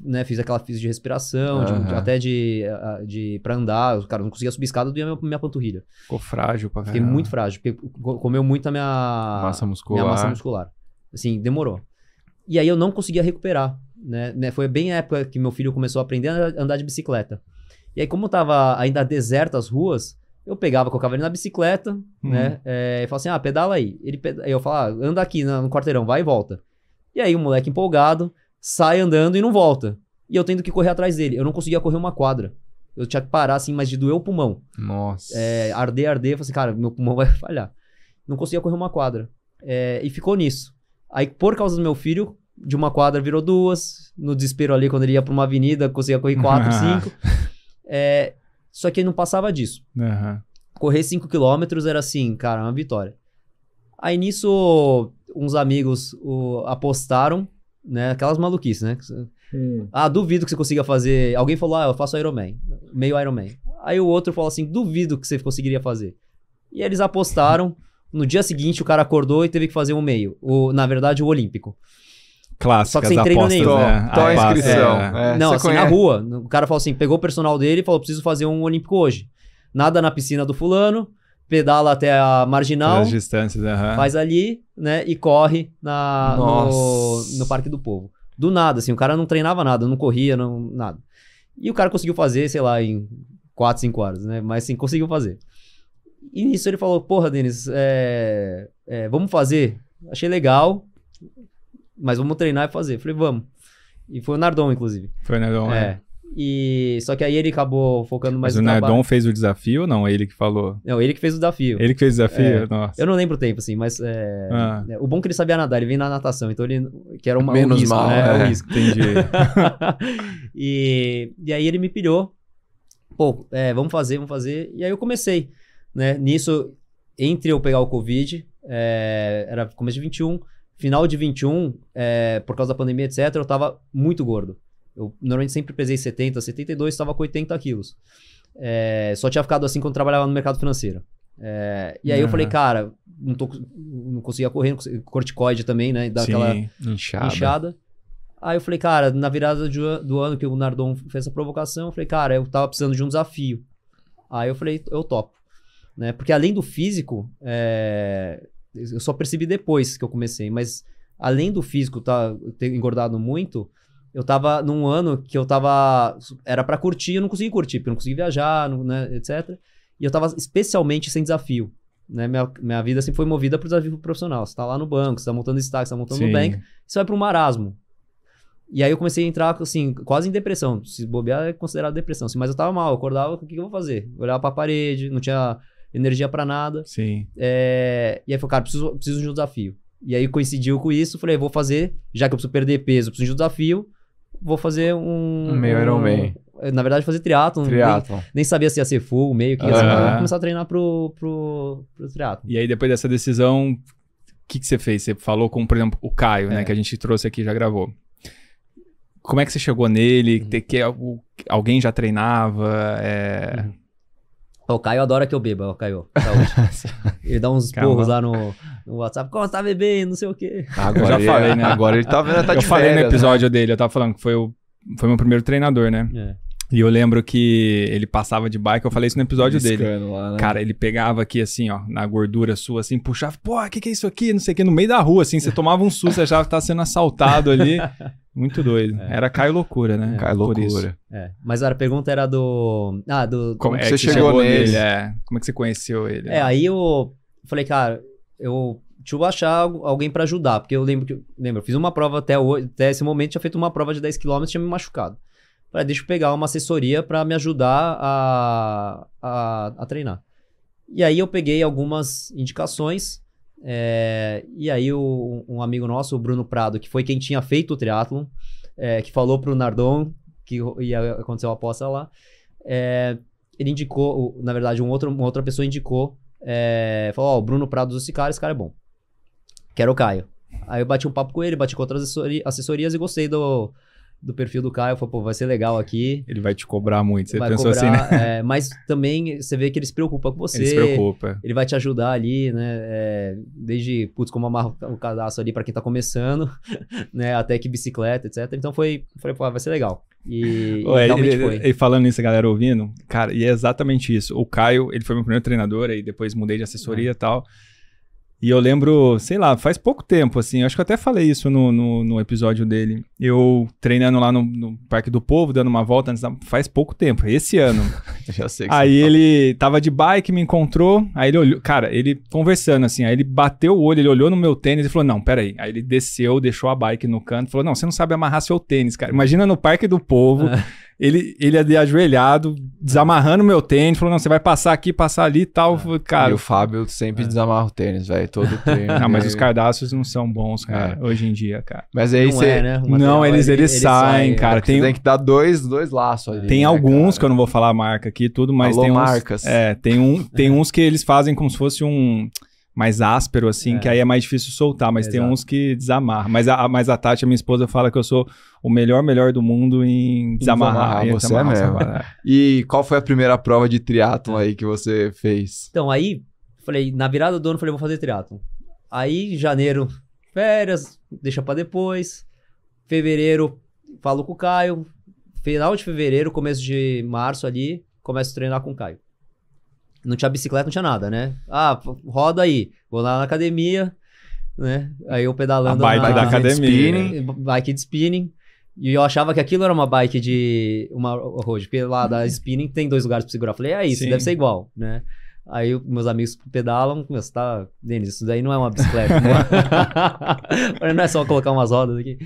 né, fiz aquela física de respiração, uhum. de, até de, ah, ah, de para andar, cara, não conseguia subir escada, doía minha, minha panturrilha. Ficou frágil pra ver Fiquei muito frágil, porque comeu muito a minha massa muscular. Minha massa muscular. Assim, demorou. E aí eu não conseguia recuperar, né? né foi bem a época que meu filho começou a aprender a andar de bicicleta. E aí como tava ainda deserta as ruas, eu pegava, colocava ele na bicicleta, uhum. né? É, e falava assim, ah, pedala aí. Ele Eu falava, ah, anda aqui no quarteirão, vai e volta. E aí o moleque empolgado, sai andando e não volta. E eu tendo que correr atrás dele. Eu não conseguia correr uma quadra. Eu tinha que parar, assim, mas de doer o pulmão. Nossa. É, arder, arder. Eu falei assim, cara, meu pulmão vai <laughs> falhar. Não conseguia correr uma quadra. É, e ficou nisso. Aí, por causa do meu filho, de uma quadra virou duas. No desespero ali, quando ele ia pra uma avenida, conseguia correr quatro, <laughs> cinco. É, só que ele não passava disso. Uhum. Correr cinco quilômetros era assim, cara, uma vitória. Aí nisso, uns amigos o, apostaram né? Aquelas maluquices, né? Hum. Ah, duvido que você consiga fazer. Alguém falou, ah, eu faço Iron Man, meio Iron Man. Aí o outro falou assim, duvido que você conseguiria fazer. E eles apostaram. No dia seguinte, o cara acordou e teve que fazer um meio. O, na verdade, o Olímpico. Clássico, Só que sem treino apostas, nenhum. Né? Tó, então a ah, é inscrição. É. É. Não, você assim, conhece? na rua. O cara falou assim, pegou o personal dele e falou, preciso fazer um Olímpico hoje. Nada na piscina do fulano, pedala até a marginal, As distâncias, faz ali, né, e corre na, no, no Parque do Povo. Do nada, assim, o cara não treinava nada, não corria, não, nada. E o cara conseguiu fazer, sei lá, em 4, 5 horas, né? Mas sim conseguiu fazer. E nisso ele falou: Porra, Denis, é, é, vamos fazer. Achei legal, mas vamos treinar e fazer. Falei: Vamos. E foi o Nardon, inclusive. Foi, o Dom? É. é. E só que aí ele acabou focando mais Mas no trabalho. o fez o desafio ou não? É ele que falou? Não, ele que fez o desafio. Ele que fez o desafio? É, Nossa. Eu não lembro o tempo, assim, mas... É, ah. é, o bom é que ele sabia nadar, ele vem na natação, então ele... Que era uma, Menos um risco, mal, né? É, um risco. Entendi. <laughs> e, e aí ele me pilhou. Pô, é, vamos fazer, vamos fazer. E aí eu comecei, né? Nisso, entre eu pegar o Covid, é, era começo de 21, final de 21, é, por causa da pandemia, etc., eu tava muito gordo. Eu normalmente sempre pesei 70, 72, estava com 80 quilos. É, só tinha ficado assim quando trabalhava no mercado financeiro. É, e aí uhum. eu falei, cara, não, tô, não conseguia correr, não conseguia, corticoide também, né? Dá Sim, aquela inchada. inchada. Aí eu falei, cara, na virada do, do ano que o Nardon fez essa provocação, eu falei, cara, eu tava precisando de um desafio. Aí eu falei, eu topo. Né? Porque além do físico, é... eu só percebi depois que eu comecei, mas além do físico tá, ter engordado muito, eu tava num ano que eu tava. Era para curtir, eu não consegui curtir, porque eu não consegui viajar, não, né, etc. E eu tava especialmente sem desafio. Né? Minha, minha vida sempre assim foi movida para o desafio profissional. Você tá lá no banco, você tá montando destaque, você tá montando Sim. banco você vai para um marasmo. E aí eu comecei a entrar, assim, quase em depressão. Se bobear é considerado depressão. Assim, mas eu tava mal, eu acordava, o que, que eu vou fazer? Eu olhava pra parede, não tinha energia para nada. Sim. É... E aí eu falei, cara, preciso, preciso de um desafio. E aí coincidiu com isso, falei, vou fazer, já que eu preciso perder peso, preciso de um desafio vou fazer um. Um meio um, Iron Na verdade, fazer triatlon. triatlon. Nem, nem, sabia se ia ser full, meio que ia ser. Uhum. Vou começar a treinar pro, pro, pro triatlon. E aí, depois dessa decisão, o que, que você fez? Você falou com, por exemplo, o Caio, né, é. né? Que a gente trouxe aqui já gravou. Como é que você chegou nele? Uhum. Que, alguém já treinava? É... Uhum. O Caio adora que eu beba, o Caio. Tá Saúde. <laughs> ele dá uns burros porros lá no, no WhatsApp. Como você tá bebendo? Não sei o quê. Agora eu já falei, é. né? Agora ele tá vendo, tá eu de Eu falei férias, no né? episódio né? dele, eu tava falando que foi o foi meu primeiro treinador, né? É. E eu lembro que ele passava de bike, eu falei isso no episódio dele. Lá, né? Cara, ele pegava aqui assim, ó, na gordura sua, assim, puxava, pô, o que, que é isso aqui? Não sei o que, no meio da rua, assim, você tomava um susto, você já que tava sendo assaltado ali. <laughs> Muito doido. É. Era Caio Loucura, né? É. Caio Loucura. É. Mas a pergunta era do. Ah, do. Como, como é que você chegou, chegou nele? É. Como é que você conheceu ele? É, aí eu falei, cara, eu deixa eu achar alguém para ajudar, porque eu lembro que lembro, eu fiz uma prova até hoje, até esse momento tinha feito uma prova de 10 km, tinha me machucado. Falei, deixa eu pegar uma assessoria para me ajudar a, a, a, treinar. E aí eu peguei algumas indicações. É, e aí o, um amigo nosso, o Bruno Prado, que foi quem tinha feito o triatlon, é, que falou pro Nardon que ia acontecer uma aposta lá. É, ele indicou, na verdade, um outro, uma outra pessoa indicou, falou, ó, oh, o Bruno Prado esse cara esse cara é bom. Quero o Caio. Aí eu bati um papo com ele, bati com outras assessorias e gostei do, do perfil do Caio, falou, pô, vai ser legal aqui. Ele vai te cobrar muito, você vai pensou cobrar, assim, né? É, mas também você vê que ele se preocupa com você. Ele se preocupa. Ele vai te ajudar ali, né? É, desde, putz, como amarra o cadastro ali para quem tá começando, <laughs> né? Até que bicicleta, etc. Então foi, falei, pô, vai ser legal. E, <laughs> Ô, e ele, falando isso, galera ouvindo, cara, e é exatamente isso. O Caio, ele foi meu primeiro treinador, aí depois mudei de assessoria e é. tal. E eu lembro, sei lá, faz pouco tempo, assim, acho que eu até falei isso no, no, no episódio dele. Eu treinando lá no, no, Parque do Povo, dando uma volta, faz pouco tempo, esse ano. <laughs> <laughs> Já sei. aí ele fala. tava de bike, me encontrou. Aí ele olhou, cara, ele conversando assim. Aí ele bateu o olho, ele olhou no meu tênis e falou: Não, peraí. Aí ele desceu, deixou a bike no canto. Falou: Não, você não sabe amarrar seu tênis, cara. Imagina no Parque do Povo. <laughs> É. ele, ele de ajoelhado, desamarrando meu tênis, falou: não, você vai passar aqui, passar ali e tal. É. Cara, e o Fábio sempre é. desamarra o tênis, velho, todo treino. não, mas né? os cardápios não são bons, cara, é. hoje em dia, cara. Mas aí não você. É, né? Não, eles, eles, eles saem, cara. Tem... tem que dar dois, dois laços ali. Tem né, alguns cara? que eu não vou falar a marca aqui tudo, mas Alô, tem uns. Marcas. É, tem, um, tem uns que eles fazem como se fosse um mais áspero, assim, é. que aí é mais difícil soltar, mas é, tem exato. uns que desamarra. Mas a, mas a Tati, a minha esposa, fala que eu sou o melhor, melhor do mundo em desamarrar. em é desamarrar, mesmo. Né? e qual foi a primeira prova de triatlo é. aí que você fez? Então, aí, falei, na virada do ano, falei, vou fazer triatlo Aí, janeiro, férias, deixa para depois. Fevereiro, falo com o Caio. Final de fevereiro, começo de março ali, começo a treinar com o Caio. Não tinha bicicleta, não tinha nada, né? Ah, roda aí. Vou lá na academia, né? Aí eu pedalando. A bike na, da academia. Spinning, né? bike de spinning. E eu achava que aquilo era uma bike de. Uma road, porque lá da spinning tem dois lugares pra segurar. Eu falei, é isso, Sim. deve ser igual, né? Aí meus amigos pedalam, começam. você tá, Denis, isso daí não é uma bicicleta. não é, <laughs> é só colocar umas rodas aqui.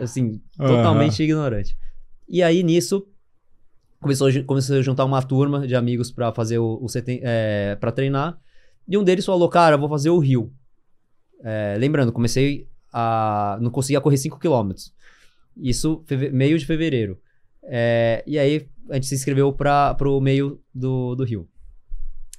Assim, totalmente uhum. ignorante. E aí nisso, começou, começou a juntar uma turma de amigos para fazer o, o é, para treinar. E um deles falou, cara, vou fazer o Rio. É, lembrando, comecei a. Não conseguia correr 5km. Isso meio de fevereiro. É, e aí a gente se inscreveu para o meio do, do Rio.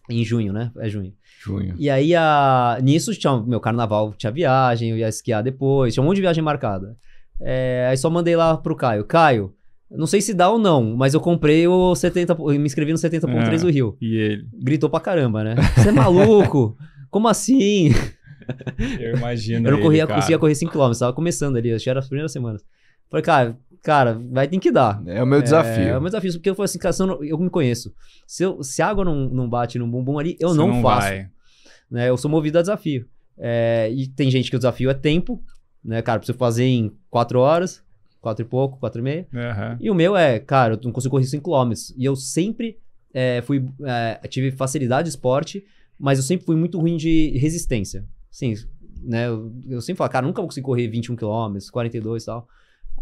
Em junho, né? É junho. Junho. E aí, a, nisso, tinha meu carnaval, tinha viagem, eu ia esquiar depois, tinha um monte de viagem marcada. É, aí só mandei lá pro Caio. Caio, não sei se dá ou não, mas eu comprei o 70, me inscrevi no 70.3 é, do Rio. E ele? Gritou pra caramba, né? Você é maluco? <laughs> Como assim? Eu imagino. eu não corria, conseguia correr 5km, tava começando ali, acho que era as primeiras semanas. Falei, cara, cara, vai ter que dar. É o meu é, desafio. É, é o meu desafio, porque eu falei assim, cara, eu, não, eu, me conheço. Se, eu, se a água não, não bate no bumbum ali, eu não, não, faço. Vai. Né? Eu sou movido a desafio. É, e tem gente que o desafio é tempo, né, cara? Preciso fazer em 4 horas quatro e pouco, quatro e meio. Uhum. E o meu é, cara, eu não consigo correr 5 km. E eu sempre é, fui, é, tive facilidade de esporte, mas eu sempre fui muito ruim de resistência. Sim, né? Eu, eu sempre falo, cara, nunca vou conseguir correr 21 km, 42 e tal.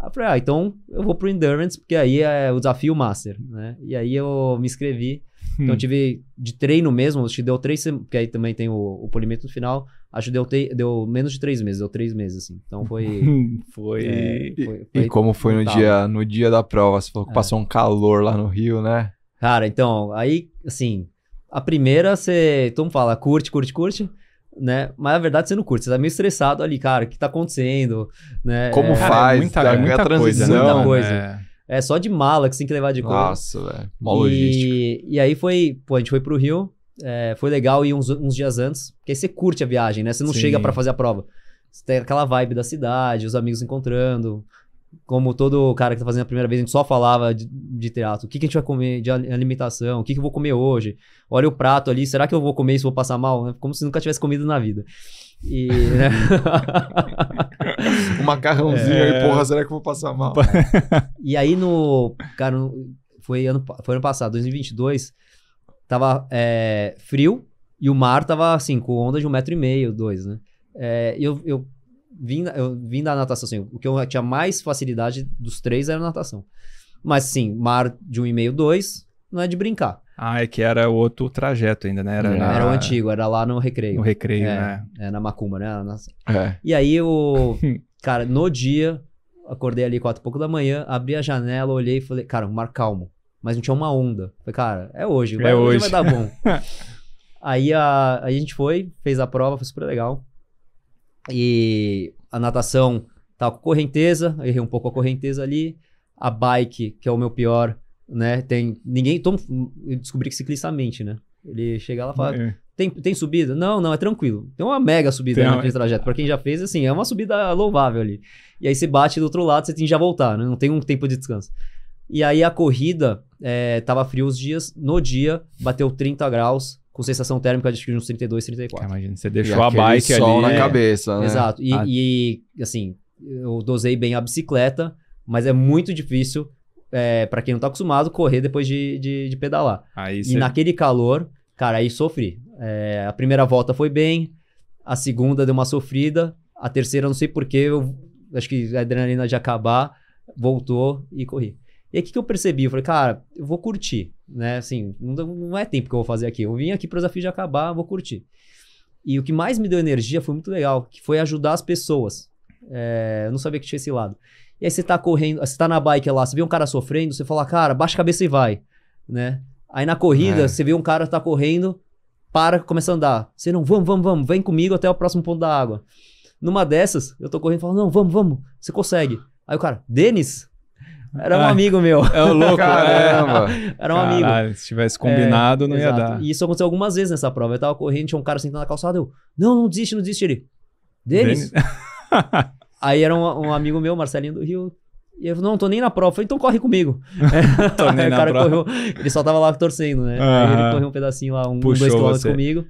Aí eu falei, ah, então eu vou pro Endurance, porque aí é o desafio master, né? E aí eu me inscrevi. Então hum. tive de treino mesmo, acho que deu três semanas, porque aí também tem o, o polimento no final. Acho que deu, te, deu menos de três meses, deu três meses, assim. Então foi. <laughs> foi, é, foi, foi, E como foi no dia, no dia da prova? Você falou que é. passou um calor lá no Rio, né? Cara, então, aí, assim, a primeira você. Todo mundo fala, curte, curte, curte né? Mas na verdade é você não curte, você tá meio estressado ali, cara, o que tá acontecendo, né? Como é, faz, é muita, é é né? muita transição, coisa, muita coisa. É. é só de mala que você tem que levar de coisa. Nossa, velho, mó logística. E, e aí foi, pô, a gente foi pro Rio, é, foi legal ir uns, uns, dias antes, porque aí você curte a viagem, né? Você não Sim. chega para fazer a prova. Você tem aquela vibe da cidade, os amigos encontrando, como todo cara que tá fazendo a primeira vez, a gente só falava de, de teatro. O que, que a gente vai comer de alimentação? O que, que eu vou comer hoje? Olha o prato ali, será que eu vou comer isso vou passar mal? É como se nunca tivesse comido na vida. E, né? um <laughs> macarrãozinho é... aí, porra, será que eu vou passar mal? <laughs> e aí no. Cara, foi ano, foi ano passado, 2022, tava é, frio e o mar tava assim, com onda de um metro e meio, dois, né? É, eu, eu vim, eu vim da natação, assim, o que eu tinha mais facilidade dos três era natação. Mas sim, mar de 1,5, 2, não é de brincar. Ah, é que era outro trajeto ainda, né? Era, é, na... era o antigo, era lá no recreio. No recreio, é, né? É, na Macumba, né? Na... É. E aí o <laughs> cara, no dia, acordei ali quatro e pouco da manhã, abri a janela, olhei e falei, cara, mar calmo. Mas não tinha uma onda. Falei, cara, é hoje, é vai, é hoje. hoje vai dar bom. <laughs> aí, a, aí a gente foi, fez a prova, foi super legal. E a natação tá com correnteza, errei um pouco a correnteza ali. A bike, que é o meu pior, né? Tem ninguém, tom, eu descobri que ciclista mente, né? Ele chega lá e fala: é. tem, tem subida? Não, não, é tranquilo. Tem uma mega subida naquele né, trajeto. Para quem já fez, assim, é uma subida louvável ali. E aí você bate do outro lado, você tem que já voltar, né? Não tem um tempo de descanso. E aí a corrida, é, tava frio os dias, no dia bateu 30 graus, com sensação térmica de uns 32, 34. É, imagina, você deixou e a bike sol ali. na é, cabeça, né? Exato. E, ah. e, assim, eu dosei bem a bicicleta, mas é muito difícil é, para quem não tá acostumado correr depois de, de, de pedalar. Aí e naquele calor, cara, aí sofri. É, a primeira volta foi bem, a segunda deu uma sofrida, a terceira não sei porquê, eu acho que a adrenalina de acabar, voltou e corri. E aí o que, que eu percebi? Eu falei, cara, eu vou curtir né? Assim, não, não é tempo que eu vou fazer aqui. Eu vim aqui para o desafio de acabar, vou curtir. E o que mais me deu energia foi muito legal, que foi ajudar as pessoas. É, eu não sabia que tinha esse lado. E aí você tá correndo, você tá na bike lá, você vê um cara sofrendo, você fala, cara, baixa a cabeça e vai, né? Aí na corrida, é. você vê um cara tá correndo, para, começa a andar. Você não, vamos, vamos, vamos, vem comigo até o próximo ponto da água. Numa dessas, eu tô correndo e falo, não, vamos, vamos, você consegue. Aí o cara, Denis, era um amigo meu. É o louco, né? Caramba. Era um Caralho, amigo. Se tivesse combinado, é, não exato. ia dar. E isso aconteceu algumas vezes nessa prova. Eu tava correndo, tinha um cara sentado na calçada, eu, não, não desiste, não desiste. Ele, Denis? <laughs> Aí era um, um, amigo meu, Marcelinho do Rio. E eu não, tô nem na prova. Eu falei, então corre comigo. <laughs> tô nem aí, o cara correu, ele só tava lá torcendo, né? Aí ele correu um pedacinho lá, um, Puxou dois quilômetros comigo.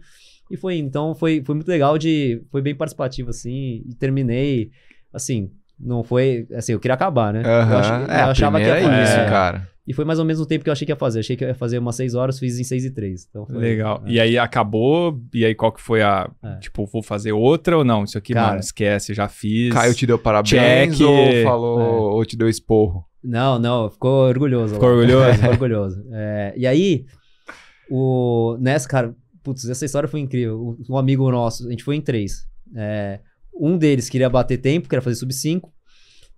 E foi, então, foi, foi muito legal de... Foi bem participativo, assim. E terminei, assim, não foi. Assim, eu queria acabar, né? Uhum. Eu, achei, é, eu achava que era é isso, é. cara. E foi mais ou menos o tempo que eu achei que ia fazer. Achei que eu ia fazer umas 6 horas, fiz em 6 e 3. Então foi, Legal. Né? E aí acabou, e aí qual que foi a. É. Tipo, vou fazer outra ou não? Isso aqui, cara, mano, esquece, já fiz. Caio te deu parabéns Check. ou falou, é. ou te deu esporro? Não, não, ficou orgulhoso. Ficou orgulhoso? É, ficou orgulhoso. É, e aí, o. Nessa, cara, putz, essa história foi incrível. Um amigo nosso, a gente foi em três. É, um deles queria bater tempo, queria fazer sub 5.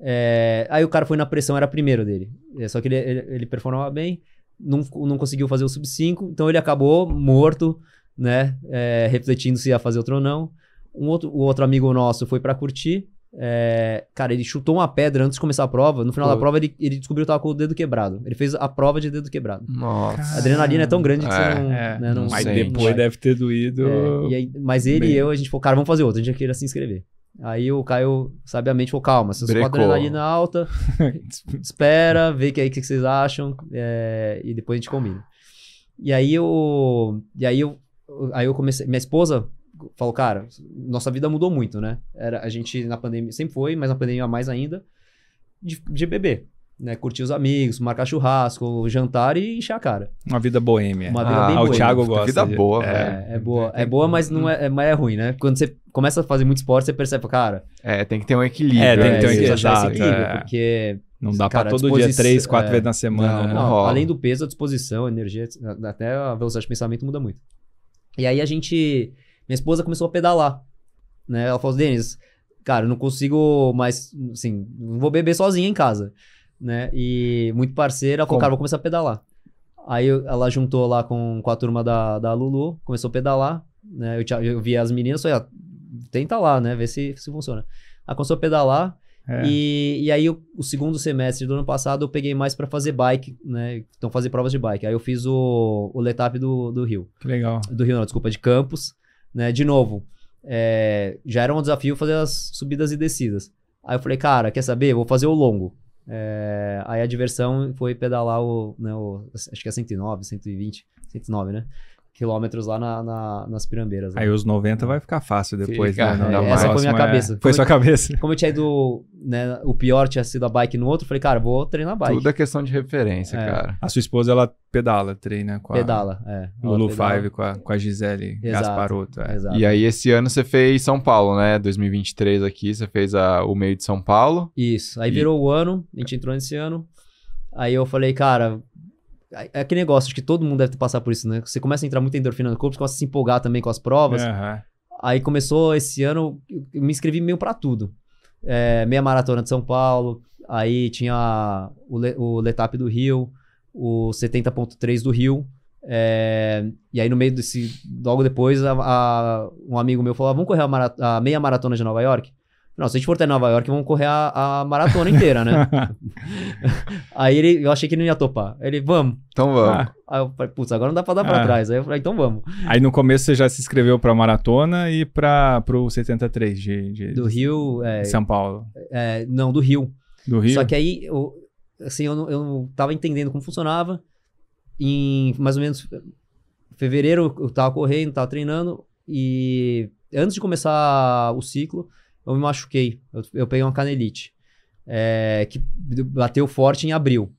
É, aí o cara foi na pressão, era primeiro dele. É, só que ele, ele, ele performava bem, não, não conseguiu fazer o sub 5, então ele acabou morto, né? É, refletindo se ia fazer outro ou não. Um outro, o outro amigo nosso foi para curtir, é, cara, ele chutou uma pedra antes de começar a prova. No final Pô. da prova, ele, ele descobriu que tava com o dedo quebrado. Ele fez a prova de dedo quebrado. Nossa. A adrenalina é tão grande que é, você não. É, né, não mas depois deve ter doído. É, aí, mas ele Bem... e eu, a gente falou, cara, vamos fazer outro. A gente já queria se inscrever. Aí o Caio, sabiamente, falou: calma, se você com adrenalina alta, <laughs> espera, vê que o que vocês acham, é, e depois a gente combina. E aí eu. E aí eu. Aí eu comecei. Minha esposa falo, cara, nossa vida mudou muito, né? Era, a gente na pandemia sempre foi, mas na pandemia mais ainda, de, de beber. Né, curtir os amigos, marcar churrasco, jantar e encher a cara. Uma vida boêmia. Uma vida ah, bem o Thiago gosta. Vida de... boa, é, é, é, boa, é, boa, mas não é, é, mas é ruim, né? Quando você começa a fazer muito esporte, você percebe, cara. É, tem que ter um equilíbrio. É, tem que é ter um equilíbrio. Exato, equilíbrio porque não dá para todo disposi... dia três, quatro vezes na semana. Não, né? não, não, além do peso, a disposição, a energia, até a velocidade de pensamento muda muito. E aí a gente minha esposa começou a pedalar, né? Ela falou, Denis, cara, eu não consigo mais, assim, não vou beber sozinha em casa, né? E muito parceira, ela falou, cara, vou começar a pedalar. Aí ela juntou lá com, com a turma da, da Lulu, começou a pedalar, né? Eu, eu vi as meninas, falei, ah, tenta lá, né? Ver se, se funciona. Ela começou a pedalar, é. E, e aí, o, o, segundo semestre do ano passado, eu peguei mais para fazer bike, né? Então, fazer provas de bike. Aí, eu fiz o, o Letap do, do Rio. Que legal. Do Rio, não, desculpa, de Campos né? De novo, é, já era um desafio fazer as subidas e descidas. Aí eu falei, cara, quer saber? Vou fazer o longo. É, aí a diversão foi pedalar o, né, o, Acho que é 109, 120, 109, né? quilômetros lá na, na, nas pirambeiras. Né? Aí os 90 vai ficar fácil depois, Fica, né? É, essa foi minha cabeça. É... Foi como sua cabeça. Como eu tinha ido, né? O pior tinha sido a bike no outro, falei, cara, vou treinar bike. Tudo é questão de referência, é. cara. A sua esposa, ela pedala, treina com a... Pedala, é. Lulu Five, com a, com a Gisele Exato. Gasparotto. É. Exato. E aí, esse ano você fez São Paulo, né? 2023 aqui, você fez a, o meio de São Paulo. Isso. Aí e... virou o ano, a gente entrou nesse ano. Aí eu falei, cara, é aquele é negócio, acho que todo mundo deve passar por isso, né? Você começa a entrar muita endorfina no corpo, você começa a se empolgar também com as provas. Uhum. Aí começou esse ano, eu me inscrevi meio para tudo. É, meia maratona de São Paulo, aí tinha o, Le, o Letap do Rio, o 70.3 do Rio. É, e aí no meio desse, logo depois, a, a, um amigo meu falou, ah, vamos correr a, a meia maratona de Nova York? Não, se a gente for até Nova York, vamos correr a, a maratona inteira, né? <laughs> aí ele, eu achei que ele não ia topar. Ele, vamos. Então vamos. Ah. Aí eu falei, putz, agora não dá pra dar ah. pra trás. Aí eu falei, então vamos. Aí no começo você já se inscreveu pra maratona e pra, pro 73 de, de Do Rio. É, São Paulo. É, não, do Rio. Do Rio. Só que aí, eu, assim, eu eu tava entendendo como funcionava. Em mais ou menos fevereiro eu tava correndo, tava treinando. E antes de começar o ciclo eu me machuquei. Eu, eu peguei uma canelite. É, que bateu forte em abril.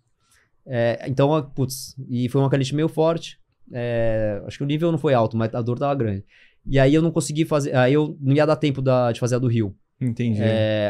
É, então, putz, e foi uma canelite meio forte. É, acho que o nível não foi alto, mas a dor tava grande. E aí eu não consegui fazer. Aí eu não ia dar tempo da, de fazer a do Rio. Entendi.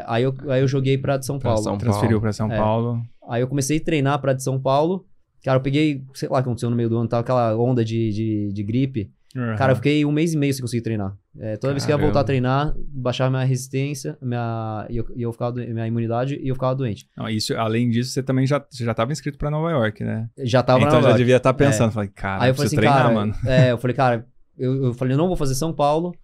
aí, eu, aí eu joguei pra de São pra Paulo. São Transferiu Paulo. pra São é. Paulo. Aí eu comecei a treinar pra de São Paulo. Cara, eu peguei, sei lá o que aconteceu no meio do ano, tava aquela onda de, de, de gripe. Uhum. Cara, eu fiquei um mês e meio sem conseguir treinar. É, toda Caramba. vez que eu ia voltar a treinar, baixava minha resistência, minha, e eu, eu, ficava do, minha imunidade e eu ficava doente. Não, isso, além disso, você também já estava inscrito para Nova York, né? Já estava Então já York. devia estar tá pensando, é. falei, cara, Aí eu falei assim, treinar, cara, mano. <laughs> É, eu falei, cara, eu, eu falei, eu não vou fazer São Paulo,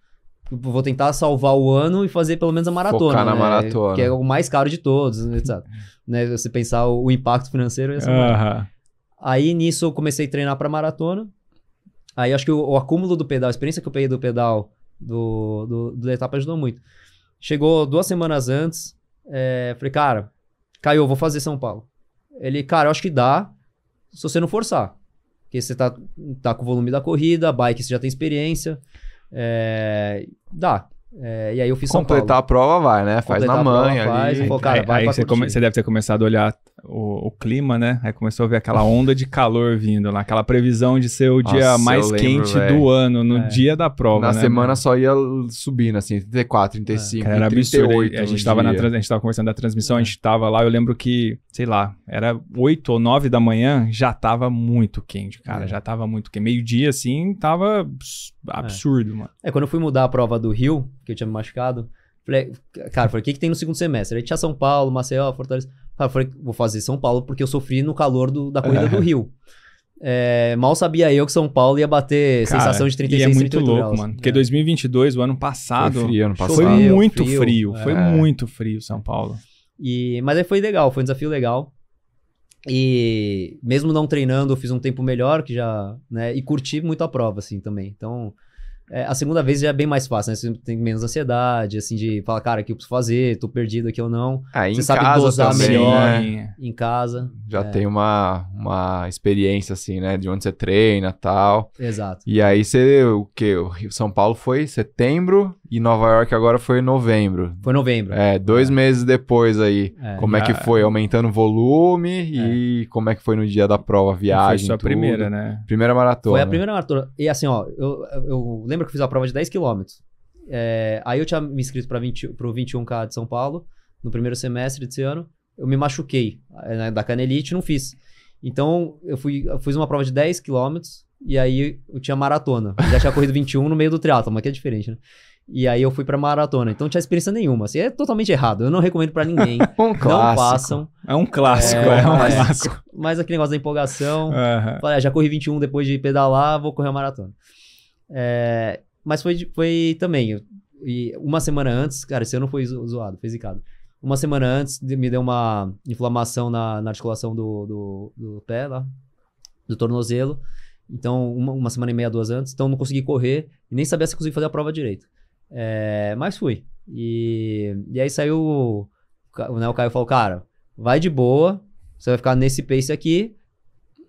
vou tentar salvar o ano e fazer pelo menos a maratona. Focar na né? maratona. Que é o mais caro de todos, <laughs> etc. né? Você pensar o, o impacto financeiro. Assim, Aí nisso eu comecei a treinar para maratona. Aí acho que o, o, acúmulo do pedal, a experiência que eu peguei do pedal do, do, do da etapa ajudou muito. Chegou duas semanas antes, é, falei, cara, caiu, vou fazer São Paulo. Ele, cara, eu acho que dá se você não forçar. Porque você tá, tá com o volume da corrida, bike você já tem experiência. É, dá. É, e aí eu fiz Completar São Paulo. a prova vai, né? Faz Completar na manha prova, ali. Faz, falou, cara, é, aí, aí você, come, você, deve ter começado a olhar o, o, clima, né? Aí começou a ver aquela onda de calor vindo lá, aquela previsão de ser o Nossa, dia mais lembro, quente véio. do ano, no é. dia da prova. Na né, semana mano? só ia subindo, assim, 34, 35, é. Cara, era 38. Absurdo. A gente, estava na, trans... a gente tava conversando da transmissão, a é. gente estava lá, eu lembro que, sei lá, era 8 ou 9 da manhã, já tava muito quente, cara, é. já tava muito quente. Meio-dia, assim, tava é. absurdo, mano. É, quando eu fui mudar a prova do Rio, que eu tinha me machucado, falei, cara, falei, o que, que tem no segundo semestre? Aí tinha São Paulo, Maceió, Fortaleza. Eu falei, vou fazer São Paulo porque eu sofri no calor do, da corrida do Rio. É, mal sabia eu que São Paulo ia bater Cara, sensação de 36 e é muito louco, graus. mano. Porque é. 2022, o ano passado, foi, frio, ano passado. foi muito frio, frio é. foi muito frio São Paulo. E mas aí foi legal, foi um desafio legal. E mesmo não treinando, eu fiz um tempo melhor que já, né, e curti muito a prova assim também. Então, é, a segunda vez já é bem mais fácil, né? Você tem menos ansiedade, assim, de falar, cara, o que eu preciso fazer? Tô perdido aqui ou não. Ah, você sabe dosar também, melhor né? em, casa. Já é. tem uma, uma experiência, assim, né? De onde você treina e tal. Exato. E aí você, o que? O São Paulo foi setembro e Nova York agora foi novembro. Foi novembro. É, dois é. meses depois aí. É. como é que foi? Aumentando o volume e é. como é que foi no dia da prova, viagem? Foi sua primeira, né? Primeira maratona. Foi a primeira maratona. E assim, ó, eu, eu lembro que eu fiz a prova de 10 km. É, aí eu tinha me inscrito para o 21K de São Paulo, no primeiro semestre desse ano. Eu me machuquei é, né, da canelite não fiz. Então, eu, fui, eu fiz uma prova de 10 km e aí eu tinha maratona. Eu já tinha corrido 21 no meio do triatlo, mas que é diferente, né? E aí eu fui pra maratona. Então não tinha experiência nenhuma. Assim, é totalmente errado. Eu não recomendo para ninguém. <laughs> É um não passam. façam. É um clássico, é, é um mas, clássico. Mas aquele negócio da empolgação. Uhum. Falei, ah, já corri 21 depois de pedalar, vou correr a maratona. É, mas foi, foi também. E uma semana antes, cara, esse ano foi zoado, foi zicado. Uma semana antes me deu uma inflamação na, na articulação do, do, do pé lá, do tornozelo. Então, uma, uma, semana e meia, duas antes. Então, não consegui correr e nem sabia se conseguia fazer a prova direito. É, mas fui. E, e aí saiu. Né, o Caio falou: Cara, vai de boa, você vai ficar nesse pace aqui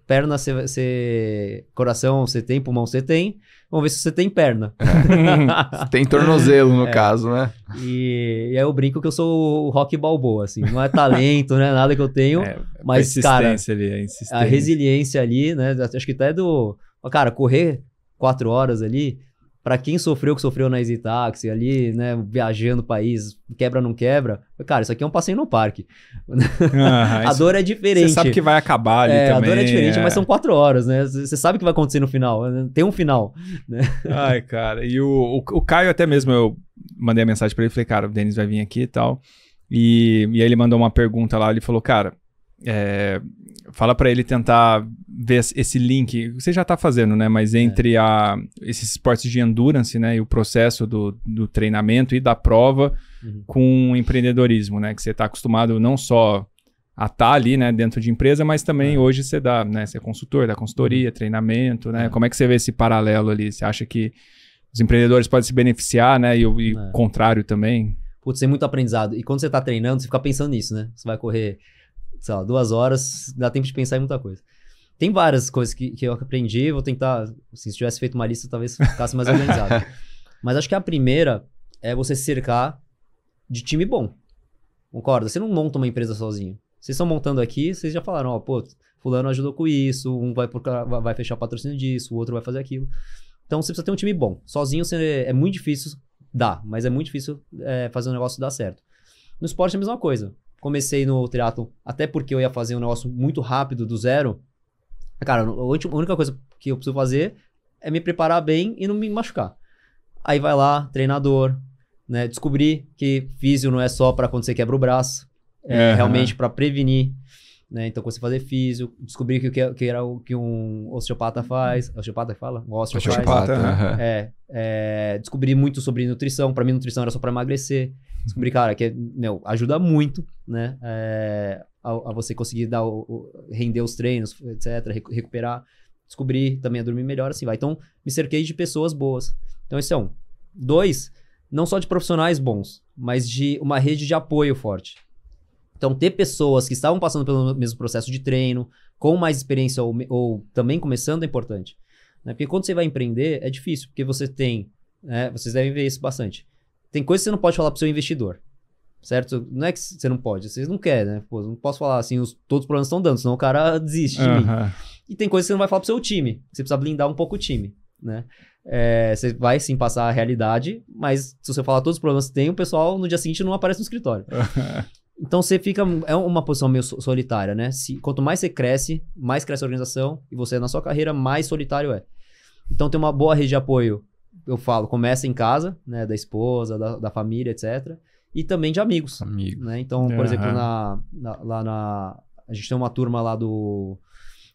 perna você. Coração você tem, pulmão você tem. Vamos ver se você tem perna. É. tem tornozelo, no <laughs> é. caso, né? E, e aí eu brinco que eu sou o rock balboa, assim. Não é talento, né? Nada que eu tenho. É, mas, cara. Ali, é a, insistência. a resiliência ali, né? Acho que até do. Cara, correr quatro horas ali para quem sofreu que sofreu na Easy Taxi ali, né, viajando o país, quebra não quebra, cara, isso aqui é um passeio no parque. Ah, <laughs> a dor é diferente. Você sabe que vai acabar ali é, também. A dor é diferente, é. mas são quatro horas, né? Você sabe o que vai acontecer no final, né? tem um final. Né? Ai, cara, e o, o, o Caio até mesmo, eu mandei a mensagem para ele, falei, cara, o Denis vai vir aqui e tal, e, e aí ele mandou uma pergunta lá, ele falou, cara, é, fala para ele tentar ver esse link, você já está fazendo, né? Mas entre é. a, esses esportes de endurance, né? E o processo do, do treinamento e da prova uhum. com o empreendedorismo, né? Que você está acostumado não só a estar tá ali, né? Dentro de empresa, mas também é. hoje você dá, né? Você é consultor, dá consultoria, uhum. treinamento, né? É. Como é que você vê esse paralelo ali? Você acha que os empreendedores podem se beneficiar, né? E, o é. contrário também? Putz, é muito aprendizado. E quando você está treinando, você fica pensando nisso, né? Você vai correr sei lá, duas horas, dá tempo de pensar em muita coisa. Tem várias coisas que, que eu aprendi, vou tentar, assim, se tivesse feito uma lista, talvez ficasse mais organizado. <laughs> Mas acho que a primeira é você se cercar de time bom. Concorda? Você não monta uma empresa sozinho. Vocês estão montando aqui, vocês já falaram, ó, oh, pô, fulano ajudou com isso, um vai, por, vai fechar patrocínio disso, o outro vai fazer aquilo. Então você precisa ter um time bom. Sozinho você, é muito difícil, dar mas é muito difícil é, fazer um negócio dar certo. No esporte é a mesma coisa comecei no triatlo até porque eu ia fazer um negócio muito rápido do zero. Cara, a única coisa que eu preciso fazer é me preparar bem e não me machucar. Aí vai lá, treinador, né? Descobri que físio não é só para quando você quebra o braço, é, é realmente para prevenir. Né? Então, comecei a fazer físico descobri que, que, é, que era o que um osteopata faz. Osteopata que fala? osteopata. osteopata né? é, é, descobri muito sobre nutrição. Para mim, nutrição era só para emagrecer. Descobri, uhum. cara, que meu, ajuda muito, né? É, a, a, você conseguir dar o, o, render os treinos, etc., recuperar. Descobri também a dormir melhor, assim vai. Então, me cerquei de pessoas boas. Então, esse é um. Dois, não só de profissionais bons, mas de uma rede de apoio forte. Então, ter pessoas que estavam passando pelo mesmo processo de treino, com mais experiência ou, ou também começando é importante. Né? Porque quando você vai empreender, é difícil, porque você tem. Né? Vocês devem ver isso bastante. Tem coisas que você não pode falar para o seu investidor. Certo? Não é que você não pode, vocês não querem, né? Pô, não posso falar assim, os, todos os problemas estão dando, senão o cara <laughs> desiste de uhum. mim. E tem coisas que você não vai falar pro seu time. Você precisa blindar um pouco o time, né? É, você vai sim passar a realidade, mas se você falar todos os problemas que tem, o pessoal no dia seguinte não aparece no escritório. <laughs> Então você fica. É uma posição meio solitária, né? Se, quanto mais você cresce, mais cresce a organização, e você na sua carreira, mais solitário é. Então tem uma boa rede de apoio, eu falo, começa em casa, né? Da esposa, da, da família, etc. E também de amigos. Amigos. Né? Então, por exemplo, na, na, lá na. A gente tem uma turma lá do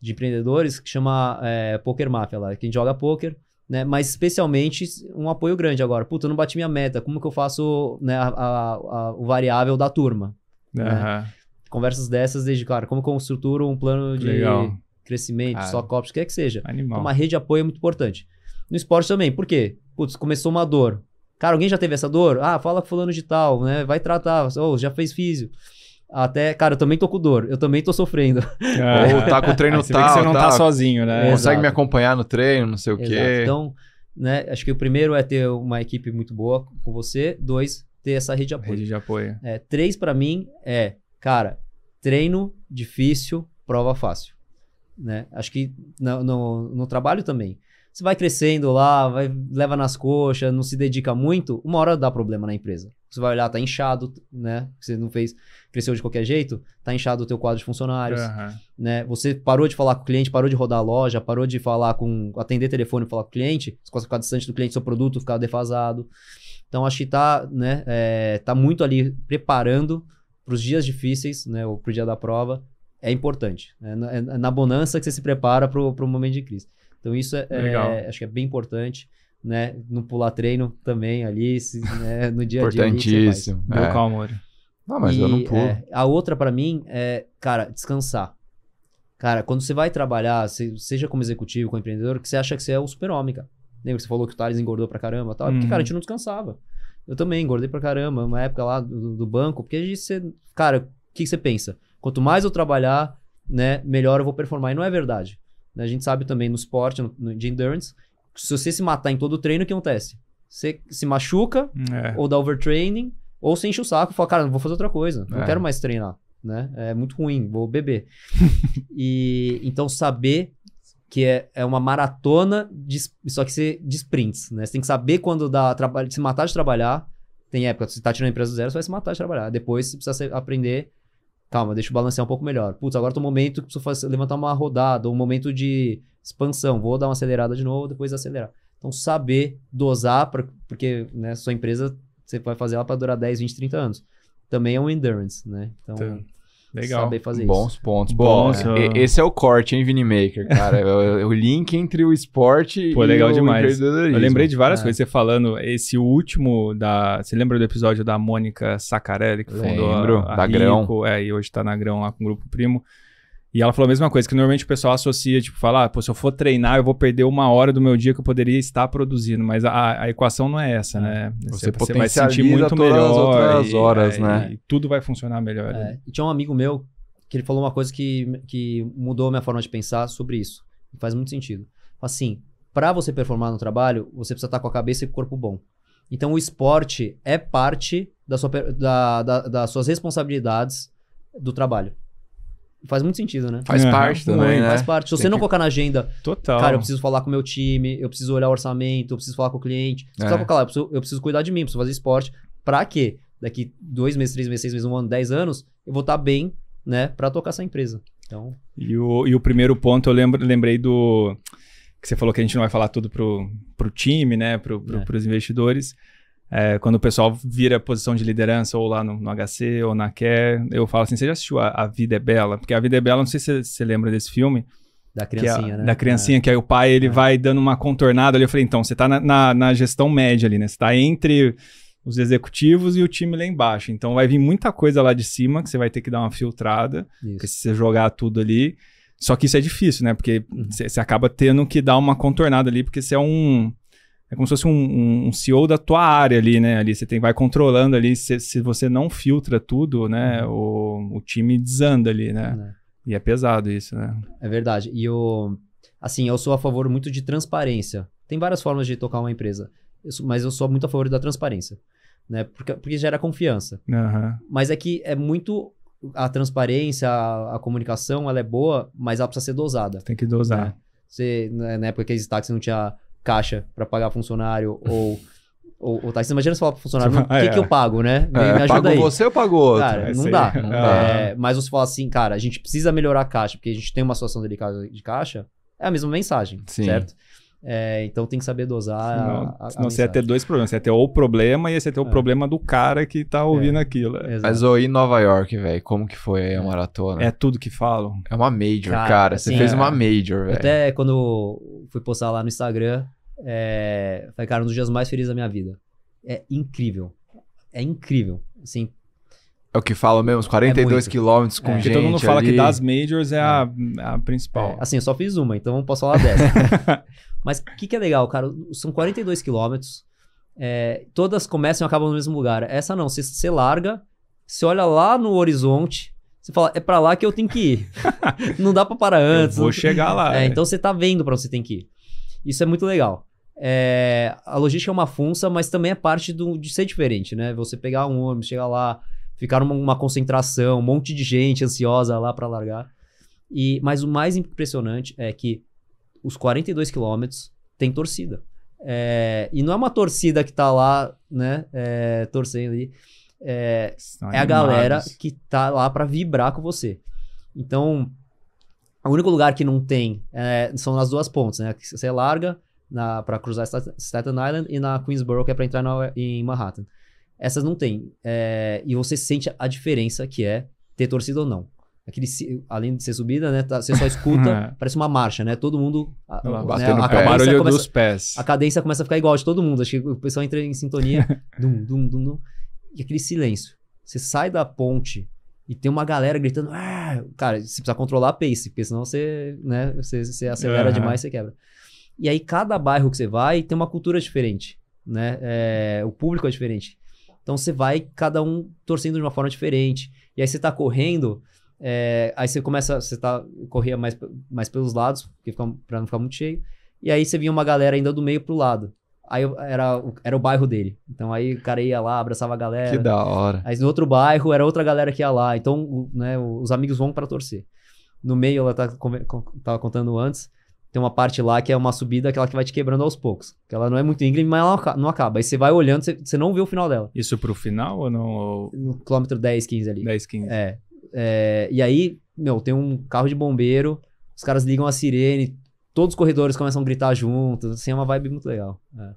de empreendedores que chama é, Poker Mafia lá, quem joga poker, né? Mas especialmente um apoio grande agora. Puta, eu não bati minha meta, como que eu faço né, a, a, a, o variável da turma? Né? Conversas dessas, desde, claro, como construir um plano de Legal. crescimento, só copos, quer que seja. Animal. Então, uma rede de apoio é muito importante. No esporte também, por quê? Putz, começou uma dor. Cara, alguém já teve essa dor? Ah, fala com fulano de tal, né? Vai tratar. Ou oh, já fez físio. Até, cara, eu também tô com dor, eu também tô sofrendo. É. <laughs> Ou tá com o treino <laughs> ah, tal. você não tá, tá sozinho, né? Exato. Consegue me acompanhar no treino, não sei o Exato. quê. Então, né, acho que o primeiro é ter uma equipe muito boa com você. Dois, ter essa rede de apoio. Rede de apoio. É, três para mim é, cara, treino difícil, prova fácil. Né? Acho que no, no, no trabalho também. Você vai crescendo lá, vai, leva nas coxas, não se dedica muito, uma hora dá problema na empresa. Você vai olhar, tá inchado, né? Você não fez, cresceu de qualquer jeito, tá inchado o teu quadro de funcionários, uhum. né? Você parou de falar com o cliente, parou de rodar a loja, parou de falar com, atender telefone, falar com o cliente, você começa a ficar distante do cliente, seu produto ficar defasado. Então acho que está né, é, tá muito ali preparando para os dias difíceis, né, ou para o dia da prova, é importante. É na, é na bonança que você se prepara para o momento de crise. Então isso é, é, acho que é bem importante. Né, não pular treino também ali, se, né, no dia a dia. Importantíssimo. Deu é. calma, Não, mas e, eu não pulo. É, a outra para mim é, cara, descansar. Cara, quando você vai trabalhar, seja como executivo, como empreendedor, que você acha que você é o super-homem, cara. Lembra que você falou que o Thales engordou pra caramba tal? Uhum. Porque, cara, a uhum. gente não descansava. Eu também engordei pra caramba, uma época lá do, do banco, porque a gente, você, cara, o que, que você pensa? Quanto mais eu trabalhar, né, melhor eu vou performar. E não é verdade. Né? A gente sabe também no esporte, no, no, de endurance, se você se matar em todo o treino, o que acontece? Você se machuca, hum, é. ou dá overtraining, ou você enche o saco e fala, cara, vou fazer outra coisa, não é. quero mais treinar, né? É muito ruim, vou beber. <laughs> e então saber que é, é uma maratona, de, só que ser de sprints, né? Você tem que saber quando dá trabalho, se matar de trabalhar. Tem época se você tá tirando a empresa do zero, você vai se matar de trabalhar. Depois você precisa aprender, calma, deixa eu balancear um pouco melhor. Putz, agora tô no momento que preciso levantar uma rodada, um momento de expansão, vou dar uma acelerada de novo, depois acelerar. Então, saber dosar, pra, porque né, sua empresa, você vai fazer ela para durar 10, 20, 30 anos. Também é um endurance, né? Então, então Legal. Saber fazer Bons isso. pontos. Bons. Bom, é. Esse é o corte, hein, Vinimaker, cara? <laughs> É é o link entre o esporte Pô, e legal o demais. Eu lembrei de várias é. coisas. Você falando, esse último da. Você lembra do episódio da Mônica Sacarelli, que fundou Lembro, a, a da Rico, Grão. É, e hoje tá na Grão lá com o Grupo Primo. E ela falou a mesma coisa, que normalmente o pessoal associa, tipo, falar, ah, pô, se eu for treinar, eu vou perder uma hora do meu dia que eu poderia estar produzindo. Mas a, a equação não é essa, é. né? Você, você, vai se sentir muito melhor. As horas, e, né? E, tudo vai funcionar melhor. É, e tinha um amigo meu que ele falou uma coisa que, que mudou a minha forma de pensar sobre isso. faz muito sentido. Assim, para você performar no trabalho, você precisa estar tá com a cabeça e o corpo bom. Então, o esporte é parte da sua, da, da, das suas responsabilidades do trabalho. Faz muito sentido, né? Faz parte também, né? Faz parte. Se você Tem não que... colocar na agenda, Total. cara, eu preciso falar com o meu time, eu preciso olhar o orçamento, eu preciso falar com o cliente. Você é. colocar lá, eu preciso, eu preciso cuidar de mim, preciso fazer esporte. Pra quê? Daqui dois meses, três meses, seis meses, um ano, dez anos, eu vou estar tá bem, né? Pra tocar essa empresa. Então... E, o, e o primeiro ponto, eu lembro, lembrei do... Que você falou que a gente não vai falar tudo pro, pro time, né? Pro, pro, é. Pros investidores. É, quando o pessoal vira posição de liderança, ou lá no, no HC, ou na Care, eu falo assim: você já assistiu a, a, Vida é Bela? Porque a Vida é Bela, não sei se você lembra desse filme. Da é criancinha, né? Da criancinha, é. que aí o pai ele é. vai dando uma contornada ali. Eu falei: então, você tá na, na, na gestão média ali, né? Você tá entre os executivos e o time lá embaixo. Então vai vir muita coisa lá de cima que você vai ter que dar uma filtrada, que porque se você jogar tudo ali. Só que isso é difícil, né? Porque uhum. você uhum. acaba tendo que dar uma contornada ali, porque você é um é como se fosse um, um, CEO da tua área ali, né? Ali você tem, vai controlando ali. Se, se você não filtra tudo, né? Uhum. O, o time desanda ali, né? Uhum. E é pesado isso, né? É verdade. E eu, assim, eu sou a favor muito de transparência. Tem várias formas de tocar uma empresa, eu sou, mas eu sou muito a favor da transparência, né? Porque, porque gera confiança. Uhum. Mas é que é muito a transparência, a, a, comunicação, ela é boa, mas ela precisa ser dosada. Tem que dosar. Né? Você, né, na época que a táxi não tinha caixa para pagar funcionário <laughs> ou. ou, ou tá, imagina você falar pro funcionário, o <laughs> é. que, é. que eu pago, né? Me, é, me ajuda aí. você ou pago outro? Cara, é não dá. Não <laughs> ah. é, mas você fala assim, cara, a gente precisa melhorar a caixa, porque a gente tem uma situação delicada de caixa, é a mesma mensagem, Sim. certo? É, então tem que saber dosar. Senão, a, a senão você ia ter dois problemas. Você ia ter o problema e ia ter o é. problema do cara que tá ouvindo é. aquilo. É. Mas ou em Nova York, velho, como que foi a é. maratona? É tudo que falam. É uma major, cara. cara. Assim, você fez uma major, velho. Até quando fui postar lá no Instagram, é... cara, um dos dias mais felizes da minha vida. É incrível. É incrível. Assim, é o que falam mesmo, 42 é quilômetros com é, gente. todo mundo fala ali. que das majors é, a, é. a principal. É, assim, eu só fiz uma, então não posso falar dessa. <laughs> Mas o que, que é legal, cara? São 42 quilômetros. É, todas começam e acabam no mesmo lugar. Essa não, você, você larga, você olha lá no horizonte, você fala, é para lá que eu tenho que ir. <laughs> não dá para parar antes. Eu vou chegar lá. É, é, Então você tá vendo para onde você tem que ir. Isso é muito legal. a logística é uma função, mas também é parte do, de ser diferente, né? Você pegar um ônibus, chegar lá, Ficaram uma concentração, um monte de gente ansiosa lá para largar. E mas o mais impressionante é que os 42 quilômetros tem torcida. É, e não é uma torcida que tá lá, né, é, torcendo ali. É, é a galera que tá lá para vibrar com você. Então, o único lugar que não tem é, são nas duas pontes, né? Você larga para cruzar Staten Island e na Queensboro que é para entrar na, em Manhattan. Essas não tem. É, e você sente a diferença que é ter torcida ou não. Aquele, além de ser subida, né? Tá, você só escuta, <laughs> é. parece uma marcha, né? Todo mundo. Lá, né, a, pé. barulho começa, dos pés. A cadência começa a ficar igual de todo mundo. Acho que o pessoal entra em sintonia. <laughs> dum, dum, dum, dum. E aquele silêncio. Você sai da ponte e tem uma galera gritando. Ah! Cara, você precisa controlar a pace, porque senão você, né, você, você acelera uhum. demais você quebra. E aí, cada bairro que você vai tem uma cultura diferente. Né? É, o público é diferente. Então você vai cada um torcendo de uma forma diferente. E aí você tá correndo, é, aí você começa, você tá corria mais, mais pelos lados, porque fica, pra não ficar muito cheio. E aí você vinha uma galera ainda do meio pro lado. Aí era, era o bairro dele. Então aí o cara ia lá, abraçava a galera. Que da hora. Aí no outro bairro era outra galera que ia lá. Então, né, os amigos vão para torcer. No meio, ela tá, tava contando antes, tem uma parte lá que é uma subida, aquela que vai te quebrando aos poucos. Que ela não é muito íngreme, mas ela não acaba. Aí você vai olhando, você, você não vê o final dela. Isso pro final ou não? No quilômetro 10, 15 ali. 10, 15. É. é e aí, meu, tem um carro de bombeiro, os caras ligam a sirene, todos os corredores começam a gritar juntos, assim, é uma vibe muito legal. É.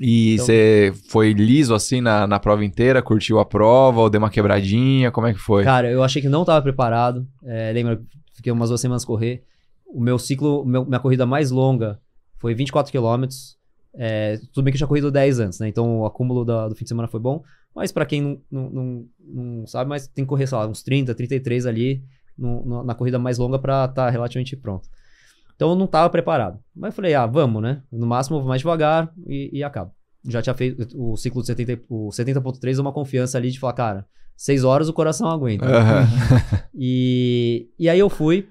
E então você então, foi liso assim na, na prova inteira, curtiu a prova ou deu uma quebradinha? Como é que foi? Cara, eu achei que não tava preparado. É, lembra, fiquei umas duas semanas correr o meu ciclo, meu, minha corrida mais longa foi 24 quilômetros. É, tudo bem que eu já corrido 10 antes, né? Então o acúmulo da, do fim de semana foi bom. Mas para quem não, não, não, não, sabe, mas tem que correr, sei lá, uns 30, 33 ali no, no, na corrida mais longa para estar tá relativamente pronto. Então eu não estava preparado. Mas eu falei, ah, vamos, né? No máximo, vou mais devagar e, e acabo. Já tinha feito o ciclo de 70, o 70.3 é uma confiança ali de falar, cara, seis horas o coração aguenta. Uhum. <laughs> e, e aí eu fui,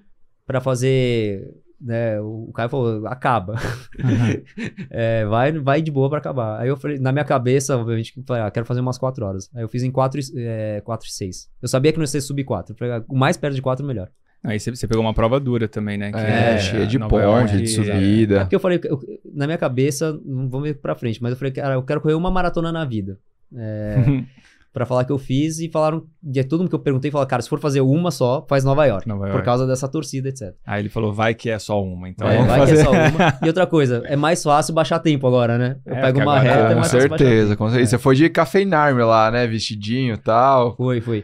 para fazer né, o cara falou, acaba. Uhum. <laughs> é, vai, vai de boa para acabar. Aí eu falei, na minha cabeça, obviamente, falei, ah, quero fazer umas 4 horas. Aí eu fiz em 4 é, quatro e 6. Eu sabia que não ia ser sub 4. Ah, o mais perto de 4, melhor. Aí você, pegou uma prova dura também, né? Que é, é cheia de ponte, de é. subida. É porque eu falei, eu, na minha cabeça, não vamos ver pra frente, mas eu falei, cara, eu quero correr uma maratona na vida. É, <laughs> para falar que eu fiz e falaram, e é todo mundo que eu perguntei falou, cara, se for fazer uma só, faz Nova York, Nova York. por causa dessa torcida, etc. Aí ele falou, vai que é só uma, então. É, vai fazer. que é só uma. <laughs> E outra coisa, é mais fácil baixar tempo agora, né? Eu é, pego uma agora, reta, é tá com é mais certeza, com certeza. E é. você foi de cafeinarme lá, né, vestidinho, tal. Foi, foi.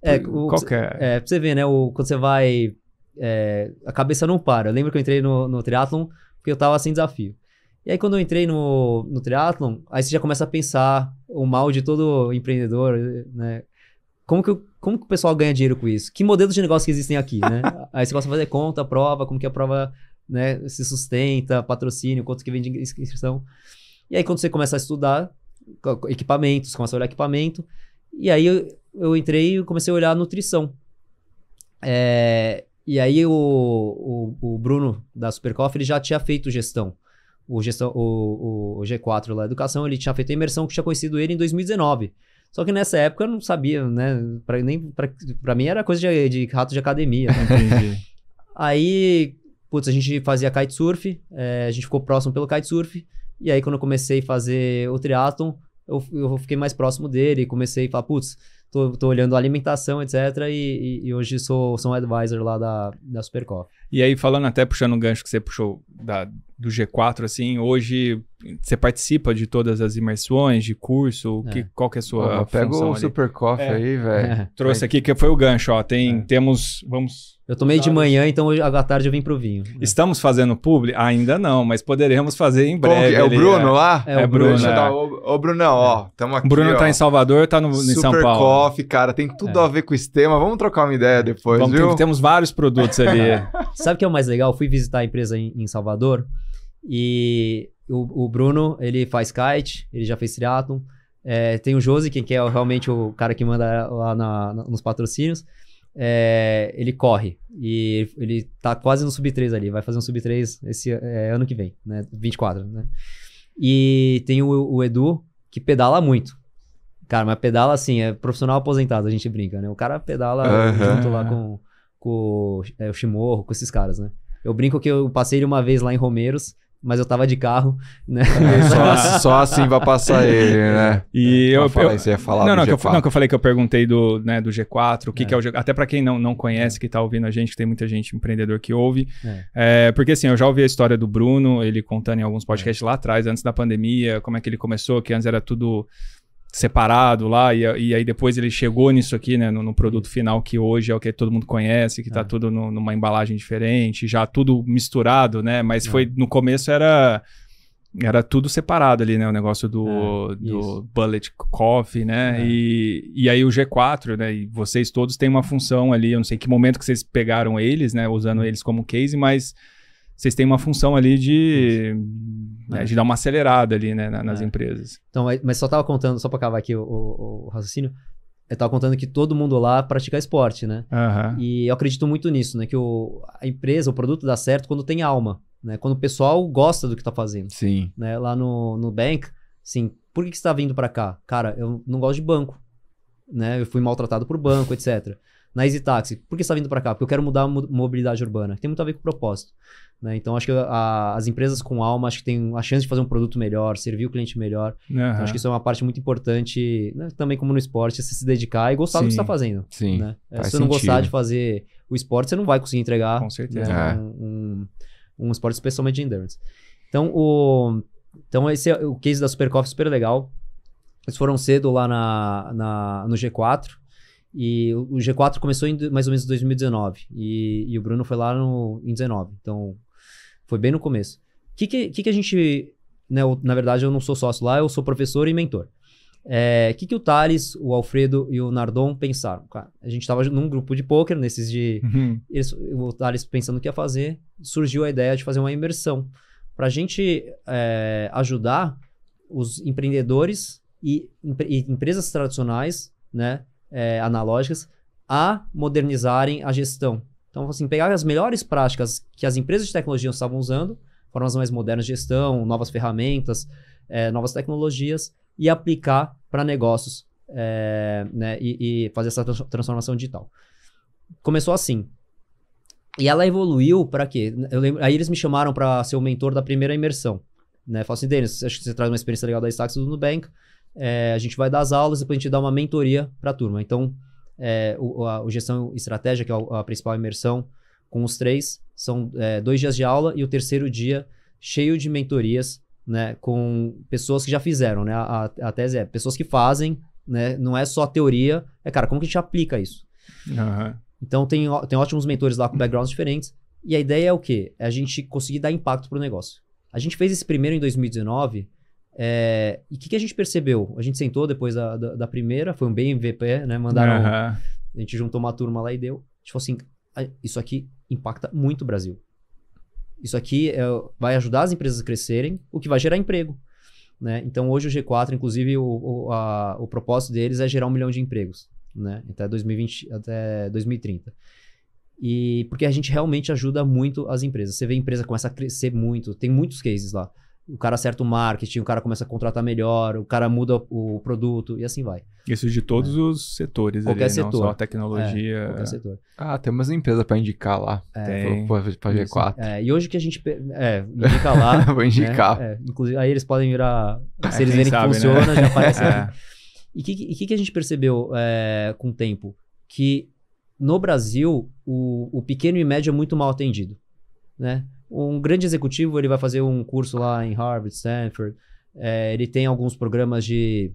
É, o, Qualquer. É? é, pra você ver, né, o, quando você vai, é, a cabeça não para. Eu lembro que eu entrei no, no triatlon porque eu tava sem desafio. E aí quando eu entrei no, no triatlon, aí você já começa a pensar o mal de todo empreendedor, né? Como que, eu, como que o pessoal ganha dinheiro com isso? Que modelos de negócio que existem aqui, né? <laughs> aí você começa a fazer conta, prova, como que a prova né, se sustenta, patrocínio, quanto que vem de inscrição. E aí quando você começa a estudar equipamentos, começa a olhar equipamento, e aí eu, eu entrei e comecei a olhar a nutrição. É, e aí o, o, o, Bruno da Supercoff, ele já tinha feito gestão o, gestão, o, o G4 lá, Educação, ele tinha feito a imersão que tinha conhecido ele em 2019. Só que nessa época eu não sabia, né? Pra, nem, pra, pra mim era coisa de, de rato de academia. Né? Entendi. <laughs> aí, putz, a gente fazia kitesurf, é, a gente ficou próximo pelo kitesurf. E aí, quando eu comecei a fazer o triatlon, eu, eu fiquei mais próximo dele. Comecei a falar, putz, tô, tô olhando a alimentação, etc. E, e, e, hoje sou, sou um advisor lá da, da Supercop. E aí, falando até, puxando um gancho que você puxou da, do G4, assim, hoje você participa de todas as imersões, de curso, é. que, qual que é a sua Pô, Pega o ali? Super Coffee é. aí, velho. É. Trouxe aqui, que foi o gancho, ó, tem, é. temos, vamos... Eu tomei de manhã, então hoje, à tarde eu vim pro vinho. Né? Estamos fazendo publi? Ainda não, mas poderemos fazer em breve. é o Bruno ali, é. lá? É, é, o Bruno. Dar, ô, ô, Bruno, ó, estamos aqui, Bruno tá ó. em Salvador, tá no, em São Paulo. Super Coffee, cara, tem tudo a ver com o tema, vamos trocar uma ideia depois, vamos, viu? Tem, temos vários produtos ali. <laughs> Sabe o que é o mais legal? Eu fui visitar a empresa em, em Salvador... E o, o, Bruno, ele faz kite, ele já fez triatlon. É, tem o Josi, que é realmente o cara que manda lá na, na, nos patrocínios. É, ele corre e ele tá quase no sub-3 ali, vai fazer um sub-3 esse é, ano que vem, né? 24, né? E tem o, o, Edu, que pedala muito. Cara, mas pedala assim, é profissional aposentado, a gente brinca, né? O cara pedala uhum. junto lá com, com o chimorro é, com esses caras, né? Eu brinco que eu passei ele uma vez lá em Romeiros, mas eu tava de carro, né? É, <laughs> só, assim, só, assim vai passar ele, né? <laughs> E é, eu, falar, eu você ia falar não, não, que eu, não, que eu falei que eu perguntei do, né, do G4, o que é, que é o G4, até para quem não, não conhece, que tá ouvindo a gente, tem muita gente empreendedor que ouve, é. é. porque assim, eu já ouvi a história do Bruno, ele contando em alguns podcasts é. lá atrás, antes da pandemia, como é que ele começou, que antes era tudo separado lá, e, e, aí depois ele chegou nisso aqui, né? No, no, produto final, que hoje é o que todo mundo conhece, que tá é. tudo no, numa embalagem diferente, já tudo misturado, né? Mas é. foi no começo era. Era tudo separado ali, né? O negócio do, é, do Bullet Coffee, né? É. E, e aí o G4, né? E vocês todos têm uma função ali. Eu não sei que momento que vocês pegaram eles, né? Usando uhum. eles como case, mas vocês têm uma função ali de, né, de dar uma acelerada ali né, nas é. empresas. Então, mas só estava contando, só para acabar aqui o, o, o raciocínio, eu estava contando que todo mundo lá pratica esporte, né? Uhum. E eu acredito muito nisso, né? Que o, a empresa, o produto dá certo quando tem alma, né? Quando o pessoal gosta do que está fazendo. Sim. Né? Lá no, no Bank, sim por que, que você está vindo para cá? Cara, eu não gosto de banco, né? Eu fui maltratado por banco, etc na Easy Taxi. Por que você está vindo para cá? Porque eu quero mudar a mobilidade urbana. Tem muito a ver com o propósito. Né? Então, acho que a, as empresas com alma acho que tem a chance de fazer um produto melhor, servir o cliente melhor. Uhum. Então, acho que isso é uma parte muito importante, né? também como no esporte, você se dedicar e gostar Sim. do que está fazendo. Sim. Né? É, Faz se você não gostar de fazer o esporte, você não vai conseguir entregar com certeza. Né, é. Um, um, um, esporte especialmente de endurance. Então, o, então esse é o case da Supercoff é super legal. Eles foram cedo lá na, na no G4 e o G4 começou em mais ou menos 2019. E, e o Bruno foi lá no, em 19. Então, foi bem no começo. O que, que, que, a gente. Né, eu, na verdade, eu não sou sócio lá, eu sou professor e mentor. O é, que, que o Thales, o Alfredo e o Nardon pensaram? Cara, a gente estava num grupo de pôquer, nesses de. Uhum. Eles, o Thales pensando o que ia fazer, surgiu a ideia de fazer uma imersão. Para a gente é, ajudar os empreendedores e, e empresas tradicionais, né? é, analógicas a modernizarem a gestão. Então, assim, pegar as melhores práticas que as empresas de tecnologia estavam usando, formas mais modernas de gestão, novas ferramentas, é, novas tecnologias, e aplicar para negócios é, né, e, e fazer essa transformação digital. Começou assim, e ela evoluiu para quê? Lembro, aí eles me chamaram para ser o mentor da primeira imersão. Né? Falei assim, Denis, acho que você traz uma experiência legal da Stacks do Nubank é, a gente vai dar as aulas e depois a gente dá uma mentoria para a turma. Então, é, o, a, o Gestão Estratégia, que é a, a, principal imersão, com os três, são é, dois dias de aula e o terceiro dia cheio de mentorias, né, com pessoas que já fizeram, né, a, a tese é pessoas que fazem, né, não é só teoria, é, cara, como que a gente aplica isso? Uhum. Então, tem, tem ótimos mentores lá com backgrounds diferentes, e a ideia é o quê? É a gente conseguir dar impacto para o negócio. A gente fez esse primeiro em 2019, é, e o que, que, a gente percebeu? A gente sentou depois da, da, da primeira, foi um bem MVP, né? Mandaram. Uhum. A gente juntou uma turma lá e deu. A gente falou assim: isso aqui impacta muito o Brasil. Isso aqui é, vai ajudar as empresas a crescerem, o que vai gerar emprego. Né? Então, hoje o G4, inclusive, o, o, a, o propósito deles é gerar um milhão de empregos né? até, 2020, até 2030. E porque a gente realmente ajuda muito as empresas. Você vê a empresa começa a crescer muito, tem muitos cases lá o cara acerta o marketing, o cara começa a contratar melhor, o cara muda o produto e assim vai. Isso de todos é. os setores, qualquer ali, né? setor. não só tecnologia. É, qualquer setor. Ah, tem umas empresas para indicar lá. É, para G4. É, e hoje que a gente. É, indica lá. <laughs> Vou né? indicar. Né? inclusive, aí eles podem virar. <laughs> Se eles verem sabe, que né? funciona, né? já aparece <laughs> é. aqui. E o que, que, a gente percebeu é, com o tempo? Que no Brasil, o, o pequeno e médio é muito mal atendido. Né? um grande executivo ele vai fazer um curso lá em Harvard, Stanford, é, ele tem alguns programas de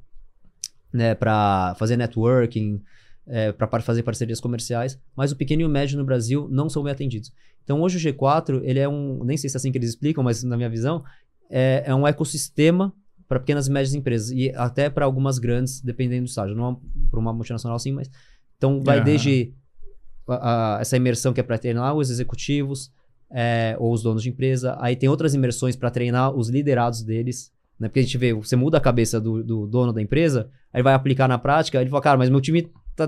né, para fazer networking, é, para fazer parcerias comerciais, mas o pequeno e o médio no Brasil não são bem atendidos. Então hoje o G4 ele é um, nem sei se é assim que eles explicam, mas na minha visão é, é um ecossistema para pequenas e médias empresas e até para algumas grandes, dependendo do estágio. Não é para uma multinacional sim, mas então vai uhum. desde a, a, essa imersão que é para ter lá os executivos, é, ou os donos de empresa. Aí tem outras imersões para treinar os liderados deles. Né? Porque a gente vê, você muda a cabeça do, do dono da empresa, aí ele vai aplicar na prática, ele fala, cara, mas meu time tá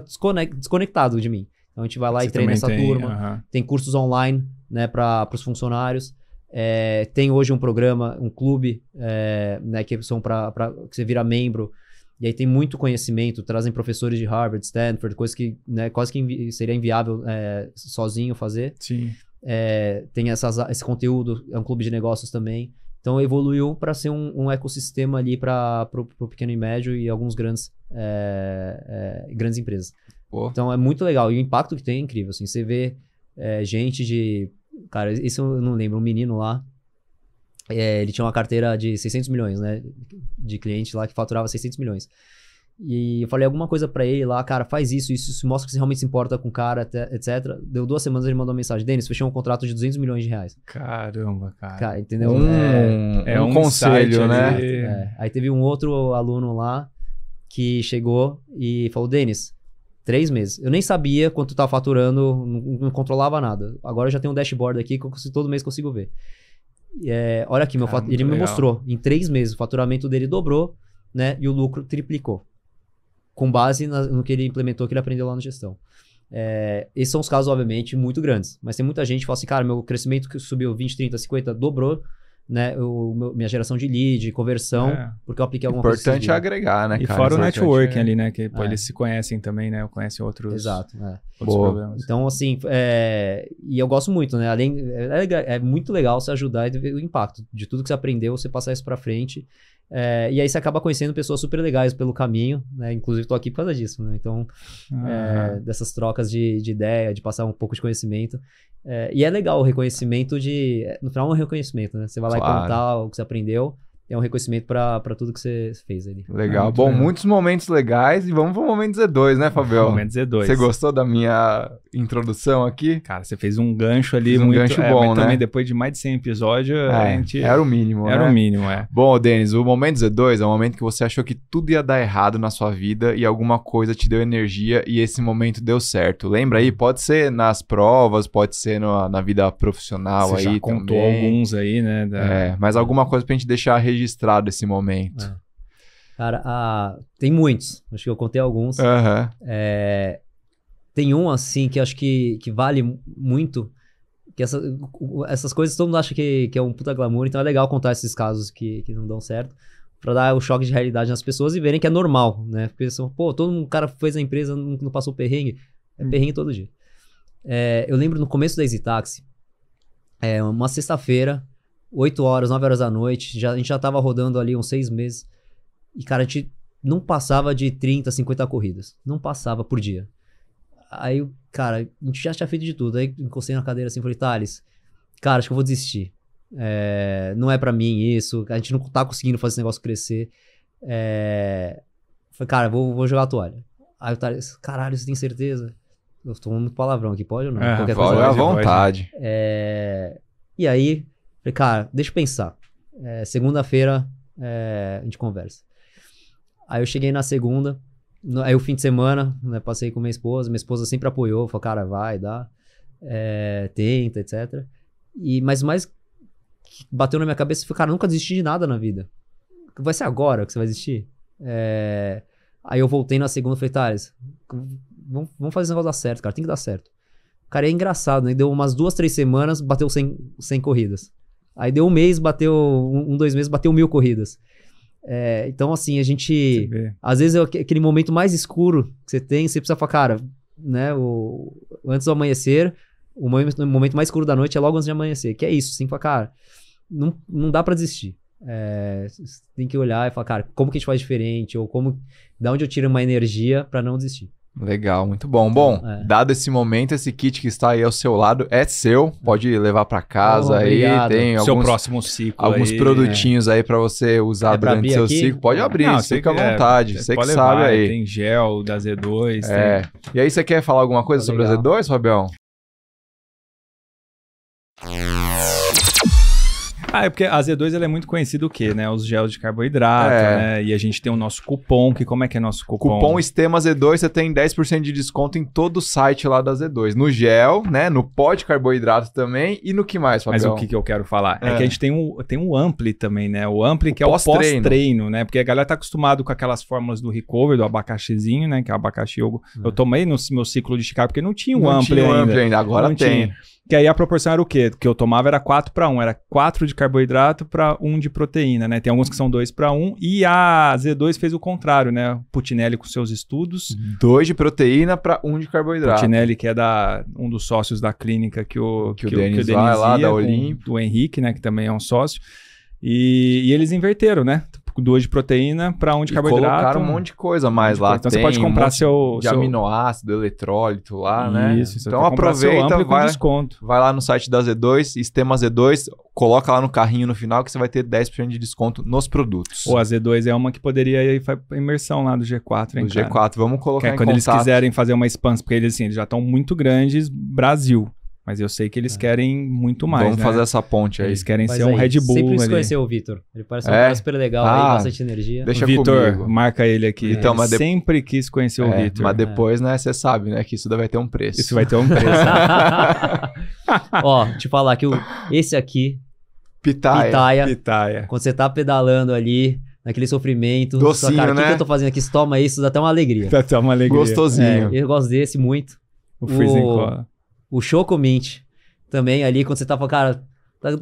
desconectado de mim. Então a gente vai lá você e treina essa tem, turma. Uh -huh. Tem cursos online né, para os funcionários. É, tem hoje um programa, um clube, é, né, que são para que você vira membro. E aí tem muito conhecimento, trazem professores de Harvard, Stanford, coisa que né, quase que invi seria inviável é, sozinho fazer. Sim é, tem essas, esse conteúdo, é um clube de negócios também. Então evoluiu para ser um, um, ecossistema ali para o pequeno e médio e alguns grandes, é, é, grandes empresas. Pô. Então é muito legal. E o impacto que tem é incrível. Assim, você vê é, gente de. Cara, isso eu não lembro, um menino lá. É, ele tinha uma carteira de 600 milhões, né? De cliente lá que faturava 600 milhões. E eu falei alguma coisa para ele lá, cara, faz isso, isso, isso, mostra que você realmente se importa com o cara, etc. Deu duas semanas ele mandou uma mensagem: Denis, fechei um contrato de 200 milhões de reais. Caramba, cara. Cara, entendeu? Hum, é, é, um, um conselho, né? é. Aí teve um outro aluno lá que chegou e falou: Denis, três meses. Eu nem sabia quanto tava faturando, não, não controlava nada. Agora eu já tenho um dashboard aqui que eu, todo mês consigo ver. É, olha aqui, meu fat... ele legal. me mostrou: em três meses o faturamento dele dobrou, né? E o lucro triplicou com base na, no que ele implementou, que ele aprendeu lá na gestão. É, esses são os casos, obviamente, muito grandes. Mas tem muita gente que fala assim, cara, meu crescimento que subiu 20, 30, 50, dobrou, né? O, meu, minha geração de lead, conversão, é. porque eu apliquei alguma Importante coisa. Importante agregar, né? E cara, fora o networking é. ali, né? Que pô, é. eles se conhecem também, né? Conhecem outros. Exato. É. Boa. Então, assim, é... e eu gosto muito, né? Além, é, é muito legal você ajudar e ver o impacto de tudo que você aprendeu, você passar isso para frente. É, e aí você acaba conhecendo pessoas super legais pelo caminho, né? Inclusive tô aqui por causa disso, né? Então, é, ah. dessas trocas de, de, ideia, de passar um pouco de conhecimento. É, e é legal o reconhecimento de... É, no final é um reconhecimento, né? Você vai lá claro. e contar o que você aprendeu é um reconhecimento para tudo que você fez ali. Legal. É Bom, legal. muitos momentos legais e vamos para o momento Z2, né, Fabio? Momento Z2. Você gostou da minha introdução aqui? Cara, você fez um gancho ali um muito gancho é, bom, né? Também depois de mais de 100 episódios, é, a gente Era o mínimo, Era né? o mínimo, é. Bom, Denis, o momento Z2 é o momento que você achou que tudo ia dar errado na sua vida e alguma coisa te deu energia e esse momento deu certo. Lembra aí? Pode ser nas provas, pode ser no, na vida profissional você aí já contou também. alguns aí, né? Da... É, mas alguma coisa pra gente deixar a registrado esse momento? É. Cara, a... tem muitos. Acho que eu contei alguns. Uhum. É... Tem um, assim, que acho que, que vale muito. Que essa... essas coisas todo mundo acha que, que é um puta glamour, então é legal contar esses casos que, que não dão certo. Pra dar o choque de realidade nas pessoas e verem que é normal, né? Porque eles são, pô, todo mundo, cara fez a empresa, não, não passou perrengue. É hum. perrengue todo dia. É... eu lembro no começo da Easy Taxi, é, uma sexta-feira, 8 horas, 9 horas da noite. Já, a gente já tava rodando ali uns 6 meses. E, cara, a gente não passava de 30, 50 corridas. Não passava por dia. Aí, cara, a gente já tinha feito de tudo. Aí encostei na cadeira assim e falei, Thales, cara, acho que eu vou desistir. É, não é para mim isso. A gente não tá conseguindo fazer esse negócio crescer. É, falei, cara, vou, vou jogar a toalha. Aí o Thales, caralho, você tem certeza? Eu tô muito palavrão aqui, pode ou não? É, Qualquer coisa. à vontade. É, e aí, Falei, cara, deixa eu pensar. É, Segunda-feira é, a gente conversa. Aí eu cheguei na segunda, no, aí o fim de semana, né, passei com minha esposa, minha esposa sempre apoiou, falou, cara, vai, dá, é, tenta, etc. E, mas mais bateu na minha cabeça, foi, cara, nunca desisti de nada na vida. Vai ser agora que você vai desistir? É, aí eu voltei na segunda, falei, Thales, vamos, vamos fazer esse negócio dar certo, cara, tem que dar certo. Cara, é engraçado, né? Deu umas duas, três semanas, bateu sem 100 corridas. Aí deu um mês, bateu, um, dois meses, bateu mil corridas. É, então, assim, a gente. Às vezes é aquele momento mais escuro que você tem, você precisa falar, cara, né? O, antes do amanhecer, o momento mais escuro da noite é logo antes de amanhecer. Que é isso, assim, falar, cara, não, não dá para desistir. É, tem que olhar e falar, cara, como que a gente faz diferente? Ou como. Da onde eu tiro uma energia para não desistir? Legal, muito bom. Bom, é. dado esse momento, esse kit que está aí ao seu lado é seu. Pode levar para casa oh, aí. Tem alguns, seu próximo ciclo. Alguns aí, produtinhos é. aí para você usar é durante seu aqui? ciclo. Pode abrir, Não, fica à vontade. você que levar, sabe aí. Tem gel da Z2. É. Tem... E aí, você quer falar alguma coisa tá sobre legal. a Z2, Fabião? Ah, é porque a Z2 ela é muito conhecida o quê, né? Os gels de carboidrato, é. né? E a gente tem o nosso cupom, que como é que é nosso cupom? Cupom Estema Z2, você tem 10% de desconto em todo o site lá da Z2. No gel, né? No pó de carboidrato também e no que mais, Fabião? Mas o que, que eu quero falar? É. é, que a gente tem um, tem um Ampli também, né? O Ampli o que é o pós-treino, né? Porque a galera tá acostumado com aquelas fórmulas do Recover, do abacaxizinho, né? Que é o abacaxi. Eu, é. eu hum. tomei no meu ciclo de Chicago porque não tinha o um Ampli tinha o Ampli ainda, agora não tem. Tinha. Que aí a proporção era o quê? Que eu tomava era 4 para 1, era 4 de carboidrato para 1 de proteína, né? Tem alguns que são 2 para 1 e a Z2 fez o contrário, né? Putinelli com seus estudos, 2 de proteína para 1 de carboidrato. Putinelli que é da um dos sócios da clínica que o que, que o, o Denis vai, lá da Olimpo, o Henrique, né, que também é um sócio. E, e, eles inverteram, né? 2 de proteína para 1 um de e carboidrato. colocaram um monte de coisa mais lá. Então tem, você pode comprar um seu. De seu... aminoácido, eletrólito lá, né? Isso, então aproveita. Vai, com desconto. vai lá no site da Z2, Sistema Z2, coloca lá no carrinho no final que você vai ter 10% de desconto nos produtos. Ou a Z2 é uma que poderia ir para imersão lá do G4, hein? Do G4, vamos colocar é, em quando contato. eles quiserem fazer uma expansão, porque eles, assim, eles já estão muito grandes, Brasil. Mas eu sei que eles é. querem muito mais. Vamos né? fazer essa ponte aí. Eles querem ser aí. um Red Bull. Sempre quis conhecer o Vitor. Ele parece um é? cara super legal, ah, aí, bastante energia. Deixa Vitor, marca ele aqui. É. Então, mas de... Sempre quis conhecer o é, Vitor. Mas depois, né, você sabe, né, que isso vai ter um preço. Isso vai ter um preço. <laughs> Ó, te falar que o, esse aqui. Pitaia. Pitaia. Pitaia. Quando você tá pedalando ali, naquele sofrimento. Docinho, sua cara, né? O que, eu tô fazendo aqui? Se toma isso, dá até uma alegria. Dá até uma alegria. Gostosinho. É, eu gosto desse muito. O Freezing Cola. O Choco Mint também ali, quando você tá falando, cara, tá,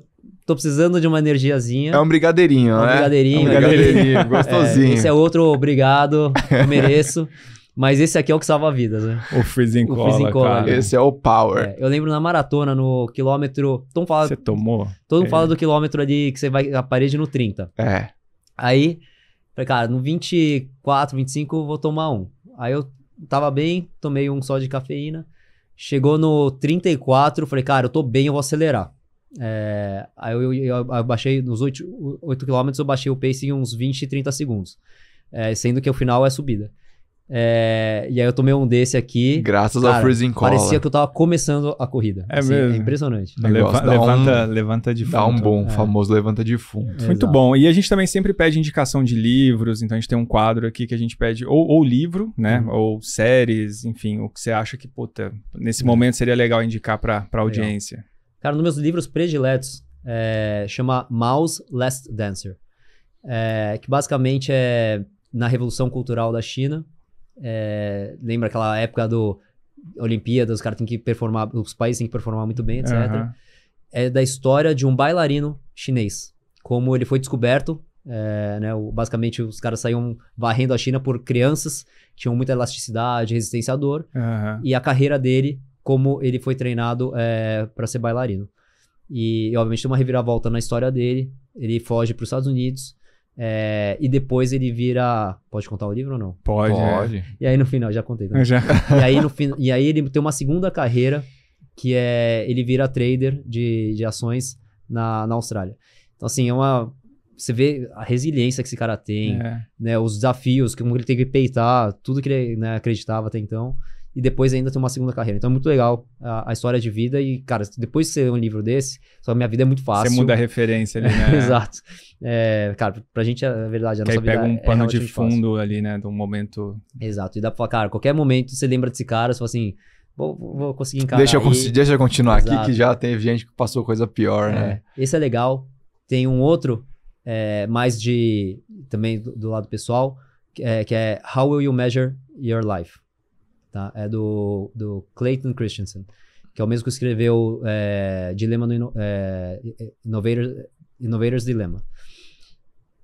tô precisando de uma energiazinha. É um brigadeirinho, é um né? Brigadeirinho, é um né? brigadeirinho, <laughs> é, gostosinho. É, esse é outro obrigado, eu mereço. Mas esse aqui é o que salva vidas, né? O freezing o cola, freezing cola cara. Né? Esse é o power. É, eu lembro na maratona, no quilômetro... Todo fala, você tomou? Todo mundo é. fala do quilômetro ali que você vai a parede no 30. É. Aí, falei, cara, no 24, 25 vou tomar um. Aí eu tava bem, tomei um só de cafeína. Chegou no 34, falei, cara, eu tô bem, eu vou acelerar. É, aí eu, eu, eu, baixei, nos 8, 8 km eu baixei o pace em uns 20, 30 segundos. É, sendo que o final é subida. É, e aí eu tomei um desse aqui. Graças cara, ao Freezing Cola. Parecia que eu tava começando a corrida. É assim, é mesmo. É impressionante. Leva, levanta, um, levanta de fundo. Dá um bom, é. famoso levanta de fundo. Muito Exato. bom. E a gente também sempre pede indicação de livros, então a gente tem um quadro aqui que a gente pede ou, ou livro, né? Hum. Ou séries, enfim, o que você acha que, puta, nesse hum. momento seria legal indicar pra, pra audiência. Legal. Cara, um dos meus livros prediletos é, chama Mouse Last Dancer. que basicamente é na Revolução Cultural da China. É, lembra aquela época do Olimpíada, os caras têm que performar, os países têm que performar muito bem, etc. Uhum. É da história de um bailarino chinês. Como ele foi descoberto, é, né, o, basicamente os caras saíam varrendo a China por crianças, tinham muita elasticidade, resistência à dor, uhum. e a carreira dele, como ele foi treinado é, para ser bailarino. E, obviamente, tem uma reviravolta na história dele, ele foge para os Estados Unidos, é, e depois ele vira. Pode contar o livro ou não? Pode. É. Pode. E aí no final, já contei. Também. Tá? Já. E, aí no fin... e aí ele tem uma segunda carreira, que é. Ele vira trader de, de ações na, na Austrália. Então, assim, é uma. Você vê a resiliência que esse cara tem, é. né? Os desafios, como ele teve que peitar, tudo que ele né, acreditava até então e depois ainda tem uma segunda carreira. Então é muito legal a, a, história de vida e, cara, depois de ser um livro desse, só minha vida é muito fácil. Você muda a referência ali, né? <laughs> Exato. É, cara, pra gente é, é verdade, a que nossa aí pega um é pano é de fundo fácil. ali, né, de um momento... Exato, e dá pra falar, cara, qualquer momento você lembra desse cara, você fala assim... Vou, vou conseguir encarar. Deixa eu, aí. deixa eu continuar Exato. aqui, que já teve gente que passou coisa pior, né? é. né? Esse é legal. Tem um outro, é, mais de. também do, do lado pessoal, que é, é How Will You Measure Your Life? tá? É do, do Clayton Christensen, que é o mesmo que escreveu é, Dilema do é, Innovator's Dilemma.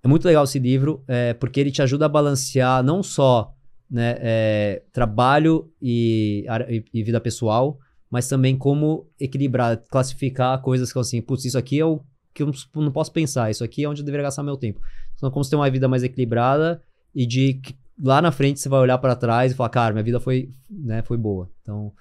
É muito legal esse livro, é, porque ele te ajuda a balancear não só né, é, trabalho e, e, vida pessoal, mas também como equilibrar, classificar coisas que assim, putz, isso aqui é o que eu não posso pensar, isso aqui é onde eu deveria gastar meu tempo. Então, como você tem uma vida mais equilibrada e de lá na frente você vai olhar para trás e falar, cara, minha vida foi, né, foi boa. Então,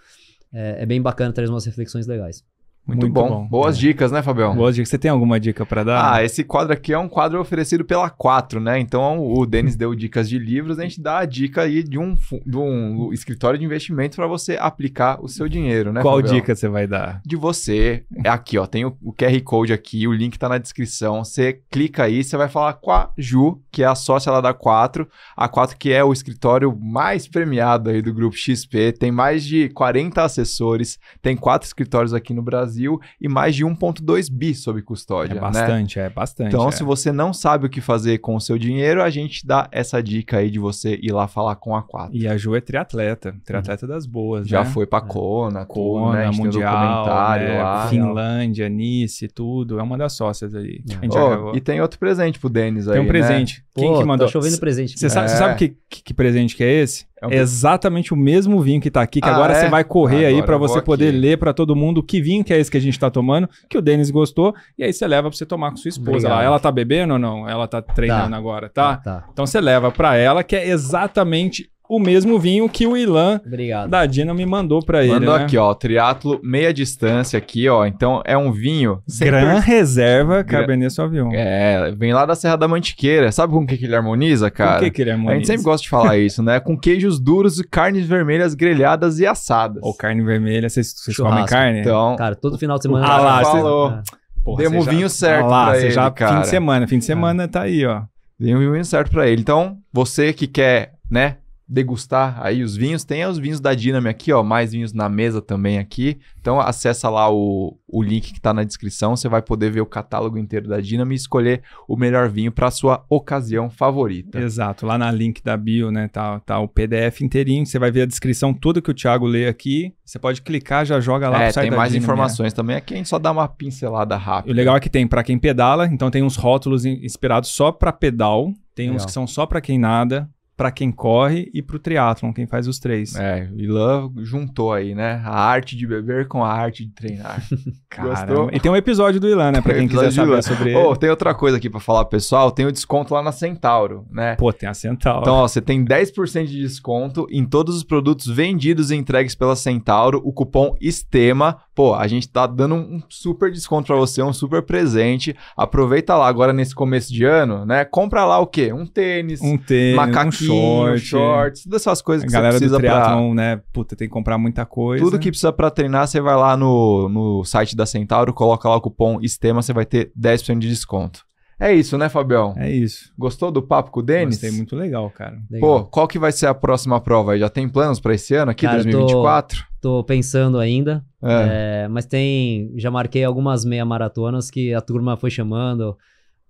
é, é bem bacana trazer umas reflexões legais. Muito, Muito bom. bom. Boas é. dicas, né, Fabião? Boas dicas. Você tem alguma dica para dar? Ah, esse quadro aqui é um quadro oferecido pela Quatro, né? Então o Denis <laughs> deu dicas de livros, a gente dá a dica aí de um, de um escritório de investimento para você aplicar o seu dinheiro, né? Qual Fabião? dica você vai dar? De você. É aqui, ó. Tem o, o QR Code aqui, o link tá na descrição. Você clica aí, você vai falar com a Ju, que é a sócia lá da Quatro. A Quatro, que é o escritório mais premiado aí do grupo XP, tem mais de 40 assessores, tem quatro escritórios aqui no Brasil. Brasil e mais de 1,2 bi sob custódia. É né? bastante, né? é bastante. Então, é. se você não sabe o que fazer com o seu dinheiro, a gente dá essa dica aí de você ir lá falar com a Quatro. E a Ju é triatleta, triatleta das boas. Já né? foi para Kona, é. Kona, né? Mundial, né? lá, Finlândia, Nice, tudo. É uma das sócias aí. Oh, e tem outro presente pro Denis aí. Tem um né? presente. Quem Pô, que mandou? Tô chovendo presente. Você sabe, sabe é. que, que, que presente que é esse? É um... É exatamente o mesmo vinho que tá aqui, que ah, agora é? você vai correr agora aí para você poder aqui. ler para todo mundo que vinho que é esse que a gente tá tomando, que o Denis gostou, e aí você leva para você tomar com sua esposa. Ela, ela tá bebendo ou não? Ela tá treinando tá. agora, tá? Ah, tá? Então você leva para ela que é exatamente o mesmo vinho que o Ilan Obrigado. da Dina me mandou para ele. Mandou né? aqui, ó, triatlo meia distância aqui, ó. Então é um vinho. Gran per... Reserva Gran... Cabernet Sauvignon. É, vem lá da Serra da Mantiqueira. Sabe com o que, que ele harmoniza, cara? Com o que, que ele harmoniza? A gente sempre gosta de falar isso, né? Com queijos duros e carnes vermelhas grelhadas e assadas. Ou carne vermelha, vocês, vocês comem carne? Então, cara, todo final de semana. Ah lá, falou. Cês... Ah. Porra, Demo vinho certo ah lá, pra ele, já, cara. Fim de semana, fim de é. semana é. tá aí, ó. Demo vinho certo pra ele. Então, você que quer, né, degustar aí os vinhos, tem os vinhos da Dinami aqui, ó, mais vinhos na mesa também aqui. Então acessa lá o, o link que está na descrição, você vai poder ver o catálogo inteiro da Dinami e escolher o melhor vinho para sua ocasião favorita. Exato, lá na link da bio, né, tá, tá o PDF inteirinho, você vai ver a descrição tudo que o Thiago lê aqui. Você pode clicar, já joga lá é, tem mais né? informações também, aqui a gente só dá uma pincelada rápida. O legal é que tem para quem pedala, então tem uns rótulos inspirados só para pedal, tem Legal. uns que são só para quem nada, para quem corre e para o triatlon, quem faz os três. É, Ilan juntou aí, né? A arte de beber com a arte de treinar. <laughs> Gostou? E tem um episódio do Ilan, né? Para quem <laughs> quiser saber sobre ele. Oh, tem outra coisa aqui para falar, pessoal. Tem o desconto lá na Centauro, né? Pô, tem a Centauro. Então, ó, você tem 10% de desconto em todos os produtos vendidos e entregues pela Centauro. O cupom STEMA. Pô, a gente tá dando um super desconto para você, um super presente. Aproveita lá agora nesse começo de ano, né? Compra lá o quê? Um tênis, um tênis, macaquinho, short, shorts, todas essas coisas que a galera você precisa do triatlon, pra... né? Puta, tem que comprar muita coisa. Tudo que precisa para treinar, você vai lá no, no site da Centauro, coloca lá o cupom STEMA, você vai ter 10% de desconto. É isso, né, Fabião? É isso. Gostou do papo com o Denis? Gostei, muito legal, cara. Legal. Pô, qual que vai ser a próxima prova? Já tem planos para esse ano aqui, cara, 2024? Tô, tô pensando ainda, é. É, mas tem... Já marquei algumas meia maratonas que a turma foi chamando...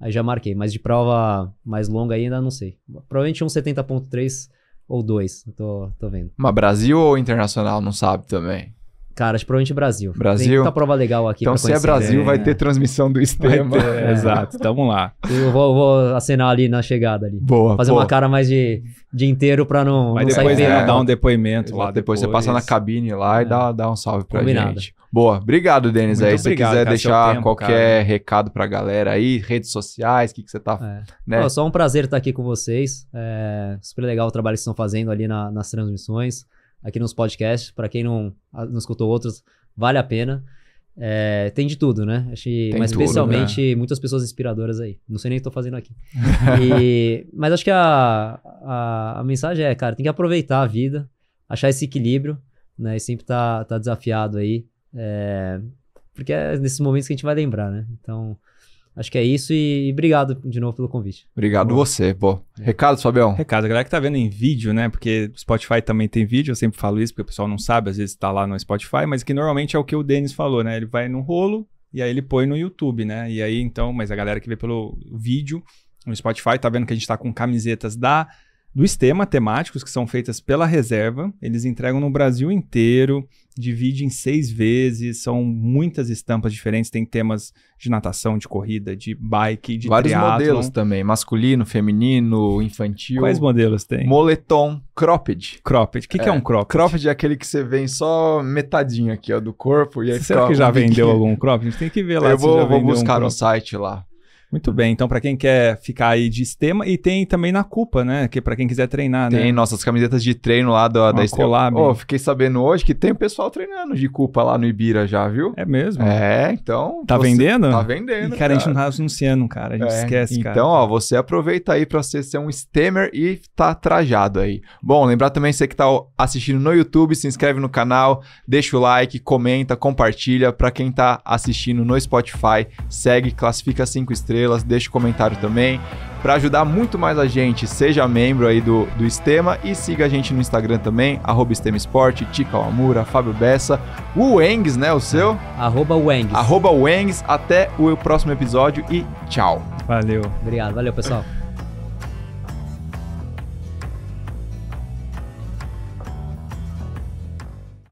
Aí já marquei, mas de prova mais longa ainda não sei. Provavelmente um 70.3 ou 2, eu tô, tô vendo. Mas Brasil ou internacional, não sabe também? Cara, acho provavelmente Brasil. Brasil. Tem muita prova legal aqui. Então, se é conhecer. é Brasil, é. vai ter transmissão do sistema. É. Exato, tamo lá. Eu vou, vou, acenar ali na chegada ali. Boa. Fazer uma cara mais de, de inteiro pra não, Mas não depois sair é, né? Dá um depoimento Exato, lá. Depois, depois, você passa na cabine lá e é. dá, dá um salve pra Combinado. gente. Boa. Obrigado, Denis. aí, se você quiser cara, deixar tempo, qualquer cara. recado pra galera aí, redes sociais, o que, que você tá. É. Né? Pô, só um prazer estar aqui com vocês. É super legal o trabalho que vocês estão fazendo ali na, nas transmissões, aqui nos podcasts. Para quem não, ah, não escutou outros, vale a pena. É, tem de tudo, né? Acho, tem mas tudo, especialmente né? muitas pessoas inspiradoras aí. Não sei nem o que estou fazendo aqui. <laughs> E, mas acho que a, a, a, mensagem é, cara, tem que aproveitar a vida, achar esse equilíbrio, né? E sempre tá, tá desafiado aí. É, porque é nesses momentos que a gente vai lembrar, né? Então, acho que é isso e, e obrigado de novo pelo convite. Obrigado você, pô. É. Recado, Fabião? Recado, a galera que tá vendo em vídeo, né? Porque o Spotify também tem vídeo, eu sempre falo isso porque o pessoal não sabe, às vezes tá lá no Spotify, mas que normalmente é o que o Denis falou, né? Ele vai no rolo e aí ele põe no YouTube, né? E aí então, mas a galera que vê pelo vídeo no Spotify tá vendo que a gente tá com camisetas da do sistema temáticos que são feitas pela reserva, eles entregam no Brasil inteiro divide em seis vezes, são muitas estampas diferentes, tem temas de natação, de corrida, de bike, de Vários triatlon. modelos também, masculino, feminino, infantil. Quais modelos tem? Moletom, cropped. Cropped, o que, é, que é um cropped? Cropped é aquele que você vem só metadinho aqui ó, do corpo e aí Será que já vendeu algum cropped? A gente tem que ver lá Eu vou, vou buscar um no site lá. Muito bem, então para quem quer ficar aí de Estema e tem também na Cupa, né? Que para quem quiser treinar, tem né? Tem nossas camisetas de treino lá da, Uma da Estema. Oh, fiquei sabendo hoje que tem o pessoal treinando de Cupa lá no Ibira já, viu? É mesmo? É, então... Tá vendendo? Tá vendendo, e, cara, cara, a gente não tá anunciando, cara. A gente é, esquece, cara. Então, ó, você aproveita aí para você ser um Stemmer e tá trajado aí. Bom, lembrar também você que tá assistindo no YouTube, se inscreve no canal, deixa o like, comenta, compartilha. Para quem tá assistindo no Spotify, segue, classifica 5 estrelas estrelas, deixe um comentário também. Para ajudar muito mais a gente, seja membro aí do, do Estema e siga a gente no Instagram também, arroba Estema Esporte, Tica Amura, Fábio Bessa, o Wengs, né, o seu? Arroba Wengs. Arroba Wengs, até o próximo episódio e tchau. Valeu. Obrigado, valeu pessoal.